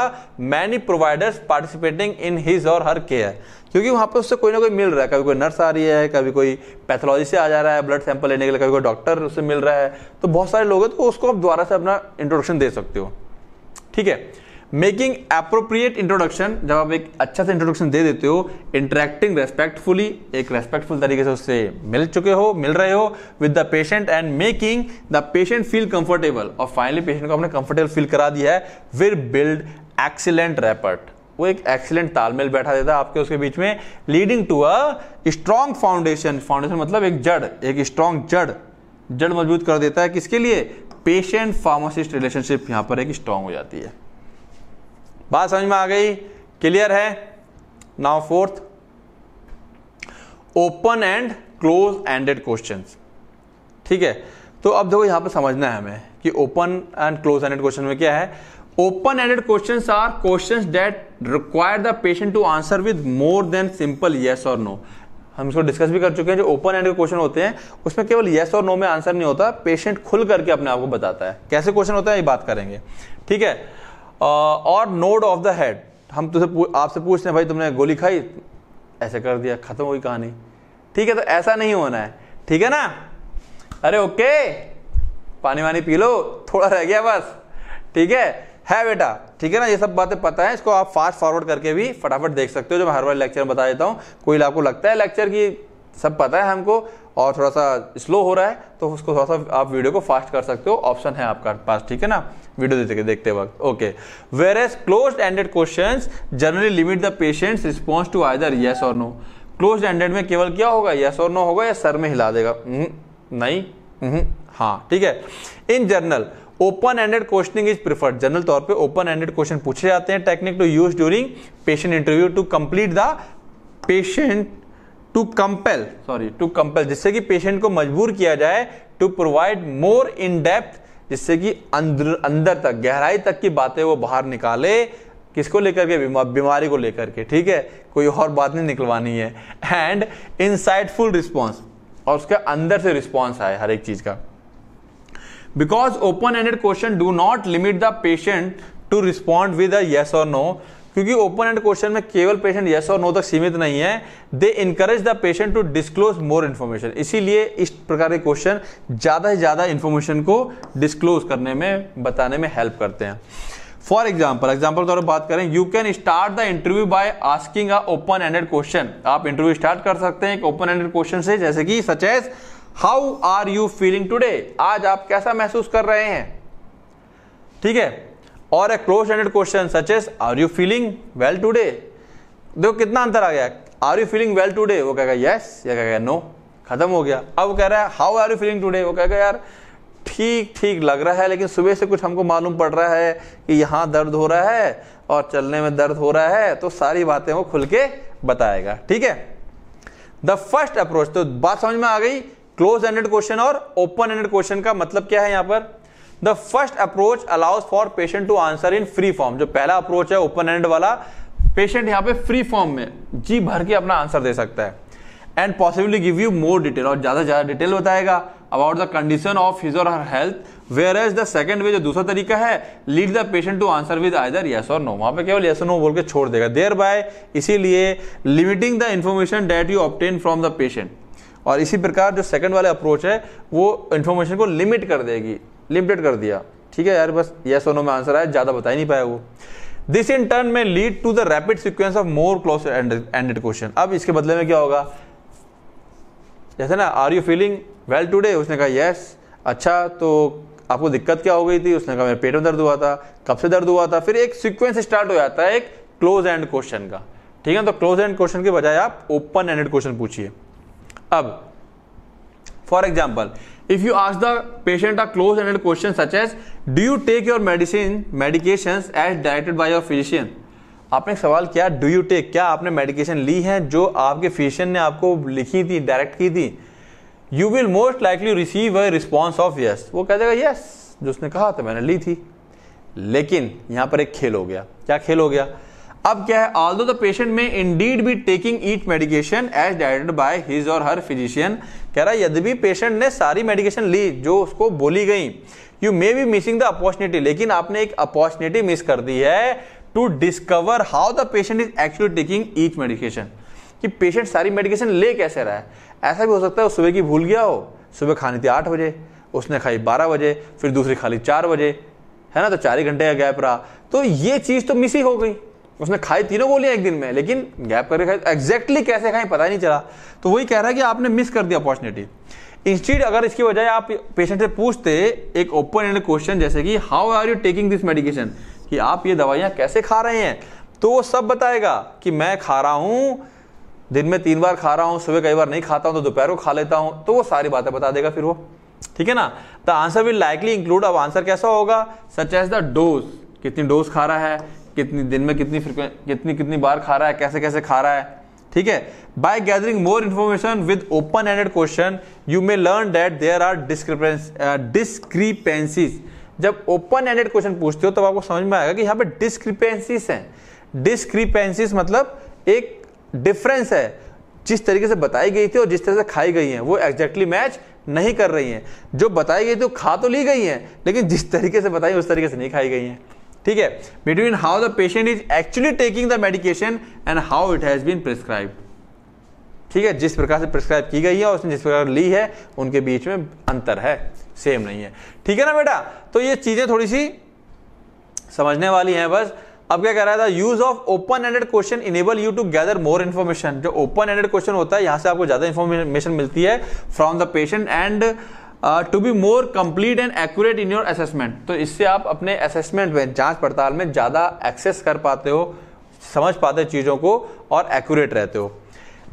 many providers participating in his or her care क्योंकि वहाँ पर उससे कोई ना कोई मिल रहा है कभी कोई नर्स आ रही है कभी कोई पैथोलॉजी से आ जा रहा है ब्लड सैंपल लेने के लिए कभी कोई डॉक्टर उससे मिल रहा है तो बहुत सारे लोग हैं तो उसको आप दोबारा से अपना इंट्रोडक्शन दे सकते हो ठीक है मेकिंग अप्रोप्रिएट इंट्रोडक्शन जब आप एक अच्छा सा इंट्रोडक्शन दे देते हो इंटरेक्टिंग रेस्पेक्टफुली एक रेस्पेक्टफुल तरीके से उससे मिल चुके हो मिल रहे हो with the patient and making the patient feel comfortable और फाइनली पेशेंट को आपने कंफर्टेबल फील करा दिया है विल बिल्ड एक्सीलेंट रेपर्ट वो एक एक्सीलेंट तालमेल बैठा देता है आपके उसके बीच में leading to a strong foundation foundation मतलब एक जड़ एक स्ट्रांग जड़ जड़ मजबूत कर देता है किसके लिए पेशेंट फार्मासिस्ट रिलेशनशिप यहाँ पर एक स्ट्रांग हो जाती है बात समझ में आ गई क्लियर है now fourth open and close ended question ठीक है तो अब देखो यहां पर समझना है हमें कि open and close ended question में क्या है open ended question are question that require the patient to answer with more than simple yes or no हम इसको डिस्कस भी कर चुके हैं जो ओपन एंड क्वेश्चन होते हैं उसमें केवल येस और नो में आंसर नहीं होता पेशेंट खुल करके अपने आप को बताता है कैसे क्वेश्चन होता है ये बात करेंगे ठीक है और नोड ऑफ द हेड हम तुझे आपसे पूछते हैं भाई तुमने गोली खाई ऐसे कर दिया खत्म हुई कहानी ठीक है तो ऐसा नहीं होना है ठीक है ना अरे ओके पानी वानी पी लो थोड़ा रह गया बस ठीक है है बेटा ठीक है ना ये सब बातें पता है इसको आप फास्ट फॉरवर्ड करके भी फटाफट देख सकते हो जो मैं हर बार लेक्चर में बता देता हूँ कोई आपको लगता है लेक्चर की सब पता है हमको और थोड़ा सा स्लो हो रहा है तो उसको थोड़ा सा आप वीडियो को फास्ट कर सकते हो ऑप्शन है आपका पास ठीक है ना वीडियो देखते देखते वक्त okay where as close ended question generally limit the patients response to either yes or no close ended में केवल क्या होगा येस और नो होगा या सर में हिला देगा हम्म, नहीं हम्म, हाँ ठीक है in general open ended questioning is preferred general तौर पे ओपन एंडेड क्वेश्चन पूछे जाते हैं technique to use during patient interview to complete the patient to compel sorry to compel जिससे कि पेशेंट को मजबूर किया जाए to provide more in depth जिससे कि अंदर अंदर तक गहराई तक की बातें वो बाहर निकाले किसको लेकर के बीमारी को लेकर के ठीक है कोई और बात नहीं निकलवानी है एंड इनसाइटफुल रिस्पॉन्स और उसके अंदर से रिस्पॉन्स आए हर एक चीज का because open ended question do not limit the patient to respond with yes or no क्योंकि ओपन एंड क्वेश्चन में केवल पेशेंट यस और नो तक सीमित नहीं है they encourage the patient to disclose more information इसीलिए इस प्रकार के क्वेश्चन ज़्यादा से ज़्यादा इन्फॉर्मेशन को डिस्क्लोज करने में बताने में हेल्प करते हैं फॉर एग्जाम्पल एग्जाम्पल तौर बात करें you can start the interview by asking a open ended question आप इंटरव्यू स्टार्ट कर सकते हैं एक ओपन एंडेड क्वेश्चन से जैसे कि such as how are you feeling today आज आप कैसा महसूस कर रहे हैं ठीक है और a close ended question such as are you feeling well today देखो कितना अंतर आ गया are you feeling well today वो कहेगा यस या कहेगा नो खत्म हो गया अब वो कह रहा है how are you feeling today वो कहेगा यार ठीक ठीक लग रहा है लेकिन सुबह से कुछ हमको मालूम पड़ रहा है कि यहाँ दर्द हो रहा है और चलने में दर्द हो रहा है तो सारी बातें वो खुल के बताएगा ठीक है द फर्स्ट अप्रोच तो बात समझ में आ गई क्लोज एंडेड क्वेश्चन और ओपन एंडेड क्वेश्चन का मतलब क्या है यहां पर the first approach allows for patient to answer in free form जो पहला अप्रोच है ओपन एंड वाला पेशेंट यहां पे फ्री फॉर्म में जी भर के अपना आंसर दे सकता है and possibly give you more detail और ज़्यादा ज़्यादा डिटेल बताएगा about the condition of his or her health where as the second way जो दूसरा तरीका है lead the patient to answer with either yes or no वहां पे केवल यस और नो बोल के छोड़ देगा देयर बाय इसीलिए limiting the information that you obtain from the patient और इसी प्रकार जो सेकंड वाले अप्रोच है वो इन्फॉर्मेशन को लिमिट कर देगी लिमिटेड कर दिया ठीक है यार बस ये और नो में आंसर आया ज्यादा बता ही नहीं पाया वो दिस इन टर्न में lead to the rapid sequence of more close ended question अब इसके बदले में क्या होगा जैसे ना are you feeling well today उसने कहा यस yes. अच्छा तो आपको दिक्कत क्या हो गई थी उसने कहा मेरे पेट में दर्द हुआ था कब से दर्द हुआ था फिर एक सिक्वेंस स्टार्ट हो जाता है एक क्लोज एंड क्वेश्चन का ठीक है तो क्लोज एंड क्वेश्चन के बजाय आप ओपन एंडेड क्वेश्चन पूछिए अब for example if you ask the patient a close ended question such as do you take your medicine medications as directed by your physician आपने एक सवाल किया डू यू टेक क्या आपने मेडिकेशन ली है जो आपके फिजिशियन ने आपको लिखी थी डायरेक्ट की थी you will most likely receive a response of yes वो कह देगा यस जो उसने कहा था मैंने ली थी लेकिन यहाँ पर एक खेल हो गया क्या खेल हो गया अब क्या है ऑल दो the patient may indeed be taking each medication as डाइडेड by his or her physician कह रहा है यदि भी पेशेंट ने सारी मेडिकेशन ली जो उसको बोली गई you may be missing the opportunity लेकिन आपने एक अपॉर्चुनिटी मिस कर दी है to discover how the patient is actually taking each medication कि पेशेंट सारी मेडिकेशन ले कैसे रहा है ऐसा भी हो सकता है सुबह की भूल गया हो सुबह खानी थी आठ बजे उसने खाई बारह बजे फिर दूसरी खाली चार बजे है ना तो चार ही घंटे का गैप रहा तो ये चीज़ तो मिस ही हो गई उसने खाई तीनों गोलियां एक दिन में लेकिन गैप करके खाई एग्जैक्टली कैसे खाई पता ही नहीं चला तो वही कह रहा है कि आपने मिस कर दिया अपॉर्चुनिटी इंस्टीट अगर इसकी बजाय आप पेशेंट से पूछते एक ओपन एंड क्वेश्चन जैसे कि how are you taking this medication कि आप ये दवाइयां कैसे खा रहे हैं तो वो सब बताएगा कि मैं खा रहा हूँ दिन में तीन बार खा रहा हूं सुबह कई बार नहीं खाता हूं तो दोपहर को खा लेता हूं तो वो सारी बातें बता देगा फिर वो ठीक है ना the answer will likely include अब आंसर कैसा होगा सच एज द डोज कितनी डोज खा रहा है कितनी दिन में कितनी कितनी कितनी बार खा रहा है कैसे कैसे खा रहा है ठीक है by gathering more information with open ended question you may learn that there are discrepance discrepancies जब ओपन एंडेड क्वेश्चन पूछते हो तब तो आपको समझ में आएगा कि यहाँ पे डिस्क्रिपेंसीज हैं डिस्क्रिपेंसीज मतलब एक डिफरेंस है जिस तरीके से बताई गई थी और जिस तरह से खाई गई है वो एग्जैक्टली मैच नहीं कर रही हैं जो बताई गई थी वो खा तो ली गई हैं लेकिन जिस तरीके से बताई उस तरीके से नहीं खाई गई हैं ठीक है between how the patient is actually taking the medication and how it has been prescribe ठीक है जिस प्रकार से प्रिस्क्राइब की गई है और उसने जिस प्रकार ली है उनके बीच में अंतर है सेम नहीं है ठीक है ना बेटा तो ये चीज़ें थोड़ी सी समझने वाली हैं बस अब क्या कह रहा था use of open ended question enable you to gather more information जो ओपन एंडेड क्वेश्चन होता है यहां से आपको ज़्यादा इन्फॉर्मेशन मिलती है from the patient and to be more complete and accurate in your assessment तो इससे आप अपने असेसमेंट में जांच पड़ताल में ज़्यादा एक्सेस कर पाते हो समझ पाते चीज़ों को और एक्यूरेट रहते हो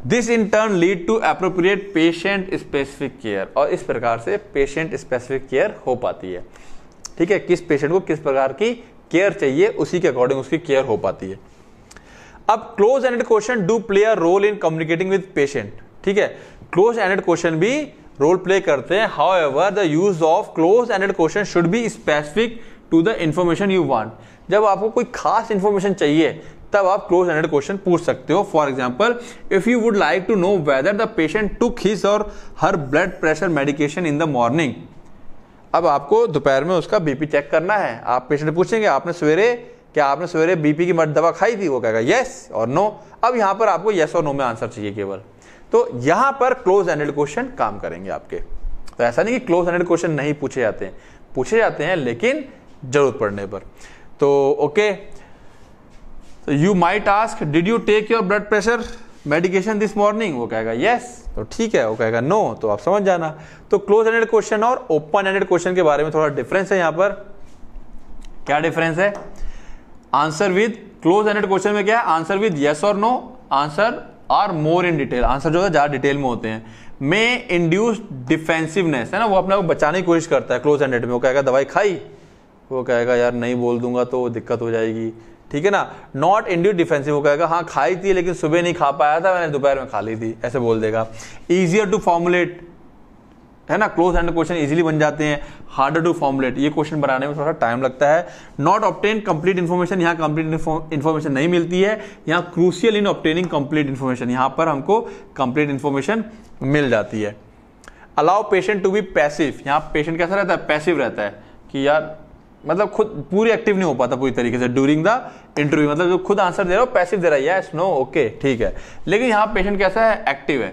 this in turn lead to appropriate patient specific care और इस प्रकार से पेशेंट स्पेसिफिक केयर हो पाती है ठीक है किस पेशेंट को किस प्रकार की केयर चाहिए उसी के अकॉर्डिंग उसकी केयर हो पाती है अब close ended question do play a role in communicating with patient ठीक है क्लोज एंडेड क्वेश्चन भी रोल प्ले करते हैं however the use of close ended question should be specific to the information you want जब आपको कोई खास information चाहिए तब आप क्लोज एंडेड क्वेश्चन पूछ सकते हो for example if you would like to know whether the patient took his or her blood pressure medication in the morning अब आपको दोपहर में उसका बीपी चेक करना है आप पेशेंट पूछेंगे आपने सवेरे क्या आपने सवेरे बीपी की मर्द दवा खाई थी वो कहेगा येस और नो अब यहाँ पर आपको येस और नो में आंसर चाहिए केवल तो यहां पर क्लोज एंडेड क्वेश्चन काम करेंगे आपके तो ऐसा नहीं कि क्लोज एंडेड क्वेश्चन नहीं पूछे जाते हैं पूछे जाते हैं लेकिन जरूरत पड़ने पर तो okay you might ask did you take your blood pressure medication this morning वो कहेगा यस तो ठीक है वो कहेगा नो no, तो आप समझ जाना तो क्लोज एंडेड क्वेश्चन और ओपन एंडेड क्वेश्चन के बारे में थोड़ा डिफरेंस है यहां पर क्या डिफरेंस है answer with close ended question में क्या है answer with yes or no answer are more in detail answer जो है ज़्यादा डिटेल में होते हैं मे इंड्यूस डिफेंसिवनेस है ना वो अपने को बचाने की कोशिश करता है क्लोज एंडेड में वो कहेगा दवाई खाई वो कहेगा यार नहीं बोल दूंगा तो दिक्कत हो जाएगी ठीक है ना नॉट इंड्यूस डिफेंसिव वो कहेगा हाँ खाई थी लेकिन सुबह नहीं खा पाया था मैंने दोपहर में खा ली थी ऐसे बोल देगा ईजियर टू फॉर्मुलेट है ना क्लोज एंड क्वेश्चन इजीली बन जाते हैं हार्डर टू फॉर्मुलेट ये क्वेश्चन बनाने में थोड़ा टाइम लगता है नॉट ऑप्टेन कंप्लीट इन्फॉर्मेशन यहाँ कंप्लीट इन्फॉर्मेशन नहीं मिलती है यहाँ crucial in obtaining complete information यहाँ पर हमको कंप्लीट इन्फॉर्मेशन मिल जाती है allow patient to be passive यहाँ पेशेंट कैसा रहता है पैसिव रहता है कि यार मतलब खुद पूरी एक्टिव नहीं हो पाता पूरी तरीके से ड्यूरिंग द इंटरव्यू मतलब जो खुद आंसर दे रहा हो पैसिव दे रहा है यस नो ओके ठीक है लेकिन यहाँ पेशेंट कैसा है एक्टिव है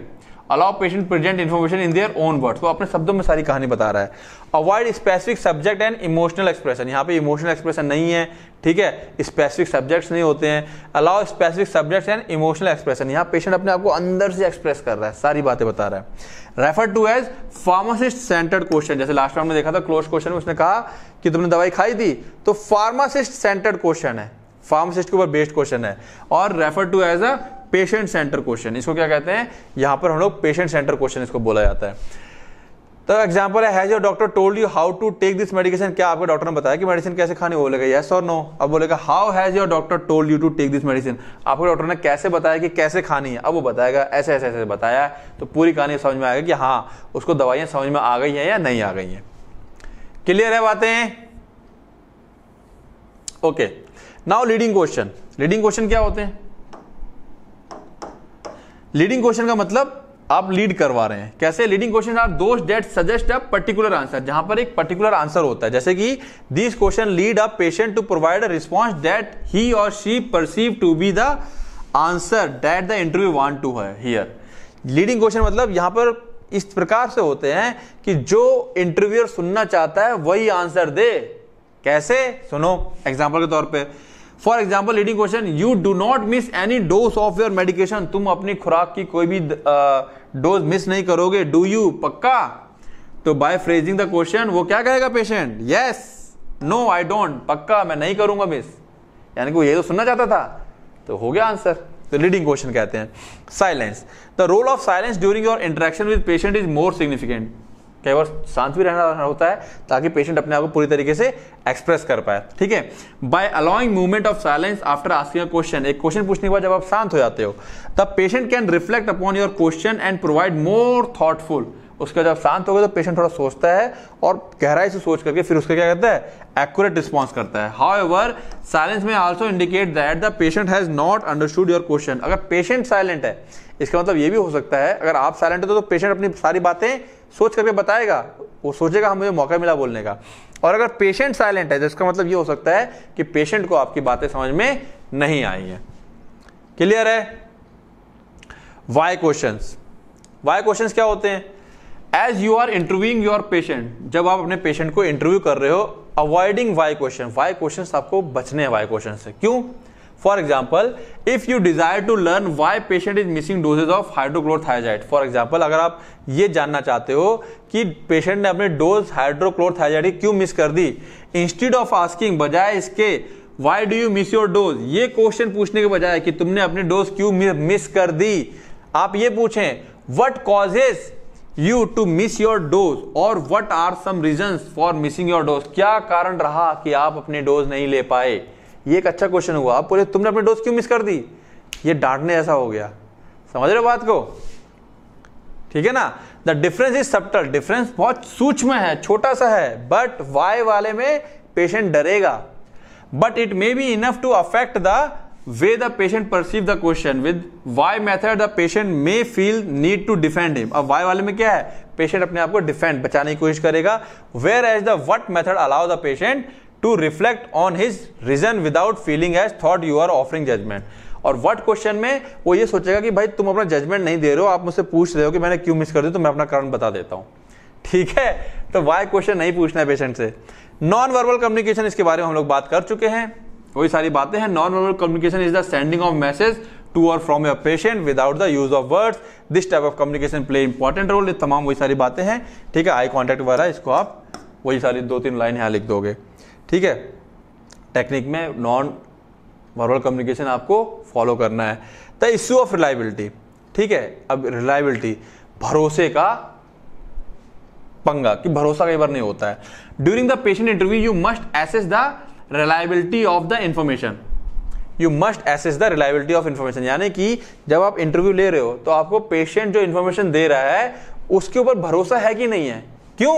allow patient present information in their own words वो अपने शब्दों में सारी कहानी बता रहा है avoid specific subject and emotional expression यहाँ पे इमोशनल एक्सप्रेशन नहीं है ठीक है स्पेसिफिक सब्जेक्ट्स नहीं होते हैं allow specific subjects and emotional expression यहाँ पेशेंट अपने आपको अंदर से एक्सप्रेस कर रहा है सारी बातें बता रहा है refer to as pharmacist centred question जैसे लास्ट हमने देखा था क्लोज क्वेश्चन में उसने कहा कि तुमने दवाई खाई थी तो फार्मासिस्ट सेंटर्ड क्वेश्चन है फार्मासिस्ट के ऊपर बेस्ड क्वेश्चन है और refer to as a patient centre question इसको क्या कहते हैं यहां पर हम लोग पेशेंट सेंटर क्वेश्चन इसको बोला जाता है तो एग्जाम्पल है has your doctor told you how to take this medication क्या आपके डॉक्टर ने बताया कि मेडिसिन कैसे खानी वो बोलेगा येस और नो अब बोलेगा how has your doctor told you to take this medicine आपके डॉक्टर ने कैसे बताया कि कैसे खानी है अब वो बताएगा ऐसे ऐसे ऐसे बताया तो पूरी कहानी समझ में आएगा कि हाँ उसको दवाइयां समझ में आ गई हैं या नहीं आ गई हैं क्लियर है बातें okay now leading question leading question क्या होते हैं लीडिंग क्वेश्चन का मतलब आप लीड करवा रहे हैं कैसे leading question are those that suggest a particular answer जहां पर एक पर्टिकुलर आंसर होता है जैसे कि this question lead a patient to provide a response that he और she perceive to be the answer that the interview want to है hear leading question मतलब यहां पर इस प्रकार से होते हैं कि जो इंटरव्यूअर सुनना चाहता है वही आंसर दे कैसे सुनो एग्जाम्पल के तौर पर for example leading question you do not miss any dose of your medication तुम अपनी खुराक की कोई भी डोज मिस नहीं करोगे डू यू पक्का तो बाय फ्रेजिंग द क्वेश्चन वो क्या कहेगा patient yes no I don't पक्का मैं नहीं करूंगा मिस यानी कि वो ये तो सुनना चाहता था तो हो गया आंसर तो लीडिंग क्वेश्चन कहते हैं silence the role of silence during your interaction with patient is more significant कई बार शांत भी रहना होता है ताकि पेशेंट अपने आप को पूरी तरीके से एक्सप्रेस कर पाए ठीक है by allowing movement of silence after asking a question एक क्वेश्चन पूछने के बाद जब आप शांत हो जाते हो तब patient can reflect upon your question and provide more thoughtful उसका जब शांत हो गया तो पेशेंट थोड़ा सोचता है और गहराई से सोच करके फिर उसका क्या करता है एक्यूरेट रिस्पॉन्स करता है however silence may also indicate that the patient has not understood your question अगर पेशेंट साइलेंट है इसका मतलब ये भी हो सकता है अगर आप साइलेंट हो तो पेशेंट अपनी सारी बातें सोच करके बताएगा वो सोचेगा हमें हाँ, मुझे मौका मिला बोलने का और अगर पेशेंट साइलेंट है तो इसका मतलब ये हो सकता है कि पेशेंट को आपकी बातें समझ में नहीं आई हैं क्लियर है वाई क्वेश्चंस वाई क्वेश्चंस क्या होते हैं as you are interviewing your patient जब आप अपने पेशेंट को इंटरव्यू कर रहे हो avoiding why question why question आपको बचने हैं वाई क्वेश्चन से क्यों for example if you desire to learn why patient is missing doses of hydrochlorothiazide for example अगर आप ये जानना चाहते हो कि पेशेंट ने अपने डोज हाइड्रोक्लोरथाइजाइड क्यों मिस कर दी इंस्टीड ऑफ आस्किंग बजाय इसके why do you miss your dose ये क्वेश्चन पूछने के बजाय कि तुमने अपने डोज क्यों मिस कर दी आप ये पूछें what causes you to miss your dose और what are some reason for missing your dose क्या कारण रहा कि आप अपने डोज नहीं ले पाए ये एक अच्छा क्वेश्चन हुआ आप बोले तुमने अपनी डोज क्यों मिस कर दी ये डांटने ऐसा हो गया समझ रहे हो बात को ठीक है ना the difference is subtle difference बहुत सूक्ष्म है छोटा सा है बट वाई वाले में पेशेंट डरेगा but it may be enough to affect the way the patient perceive the question with why method the patient may feel need to defend him अब वाई वाले में क्या है पेशेंट अपने आप को डिफेंड बचाने की कोशिश करेगा where as the what method allow the patient to reflect on his reason without feeling as though you are offering judgment और वट क्वेश्चन में वो ये सोचेगा कि भाई तुम अपना जजमेंट नहीं दे रहे हो आप मुझसे पूछ रहे हो कि मैंने क्यों मिस कर दी तो मैं अपना कारण बता देता हूँ ठीक है तो वाई क्वेश्चन नहीं पूछना है पेशेंट से नॉन वर्बल कम्युनिकेशन इसके बारे में हम लोग बात कर चुके हैं वही सारी बातें हैं non verbal communication is the sending of message to और from your patient without the use of words this type of communication play important role तमाम वही सारी बातें हैं ठीक है आई कॉन्टैक्ट वगैरह इसको आप वही सारी दो तीन लाइन यहाँ लिख दोगे ठीक है टेक्निक में नॉन वर्बल कम्युनिकेशन आपको फॉलो करना है द इश्यू ऑफ रिलायबिलिटी ठीक है अब रिलायबिलिटी भरोसे का पंगा कि भरोसा कई बार नहीं होता है during the patient interview you must assess the reliability of the information you must assess the reliability of information यानी कि जब आप इंटरव्यू ले रहे हो तो आपको पेशेंट जो इन्फॉर्मेशन दे रहा है उसके ऊपर भरोसा है कि नहीं है क्यों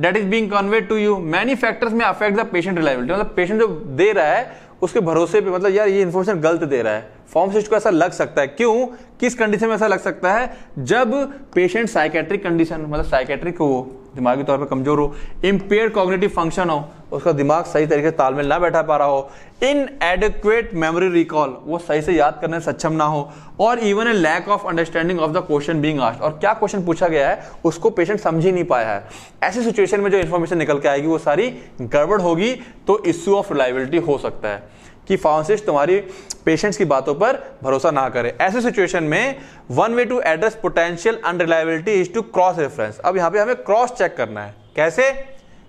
that is being conveyed to you many factors may affect the patient reliability मतलब पेशेंट जो दे रहा है उसके भरोसे पे मतलब यार ये इन्फॉर्मेशन गलत दे रहा है फॉर्म सिस्ट को ऐसा लग सकता है क्यों किस कंडीशन में ऐसा लग सकता है जब पेशेंट साइकेट्रिक कंडीशन मतलब साइकेट्रिक हो दिमागी तौर पर कमजोर हो इम्पेयर कॉग्नेटिव फंक्शन हो उसका दिमाग सही तरीके से तालमेल ना बैठा पा रहा हो इन एडिक्वेट मेमोरी रिकॉल वो सही से याद करने सक्षम ना हो और even a lack of understanding of the question being asked और क्या क्वेश्चन पूछा गया है उसको पेशेंट समझ ही नहीं पाया है ऐसी सिचुएशन में जो इन्फॉर्मेशन निकल के आएगी वो सारी गड़बड़ होगी तो इश्यू ऑफ रिलायबिलिटी हो सकता है कि फार्मासिस्ट तुम्हारी पेशेंट्स की बातों पर भरोसा ना करे ऐसे सिचुएशन में one way to address potential unreliability is to cross reference अब यहाँ पे हमें क्रॉस चेक करना है कैसे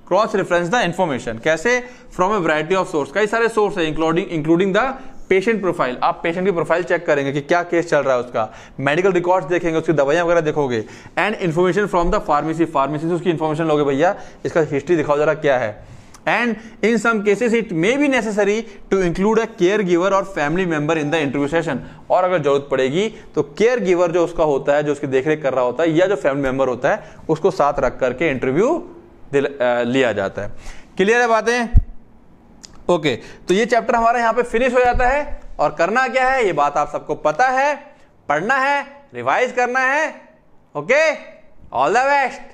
क्रॉस रेफरेंस द इन्फॉर्मेशन कैसे from a variety of source कई सारे सोर्स है including including the patient profile आप पेशेंट की प्रोफाइल चेक करेंगे कि क्या केस चल रहा है उसका मेडिकल रिकॉर्ड्स देखेंगे उसकी दवाइयां वगैरह देखोगे and information from the pharmacy pharmacy से उसकी इन्फॉर्मेशन लोगे भैया इसका हिस्ट्री दिखाओ जरा क्या है and in some cases it may be necessary to include a caregiver or family member in the interview session और अगर जरूरत पड़ेगी तो केयर गिवर जो उसका होता है जो उसकी देखरेख कर रहा होता है या जो फैमिली मेंबर होता है उसको साथ रख करके इंटरव्यू लिया जाता है क्लियर है बातें ओके तो ये चैप्टर हमारा यहाँ पे फिनिश हो जाता है और करना क्या है ये बात आप सबको पता है पढ़ना है रिवाइज करना है ओके ऑल द बेस्ट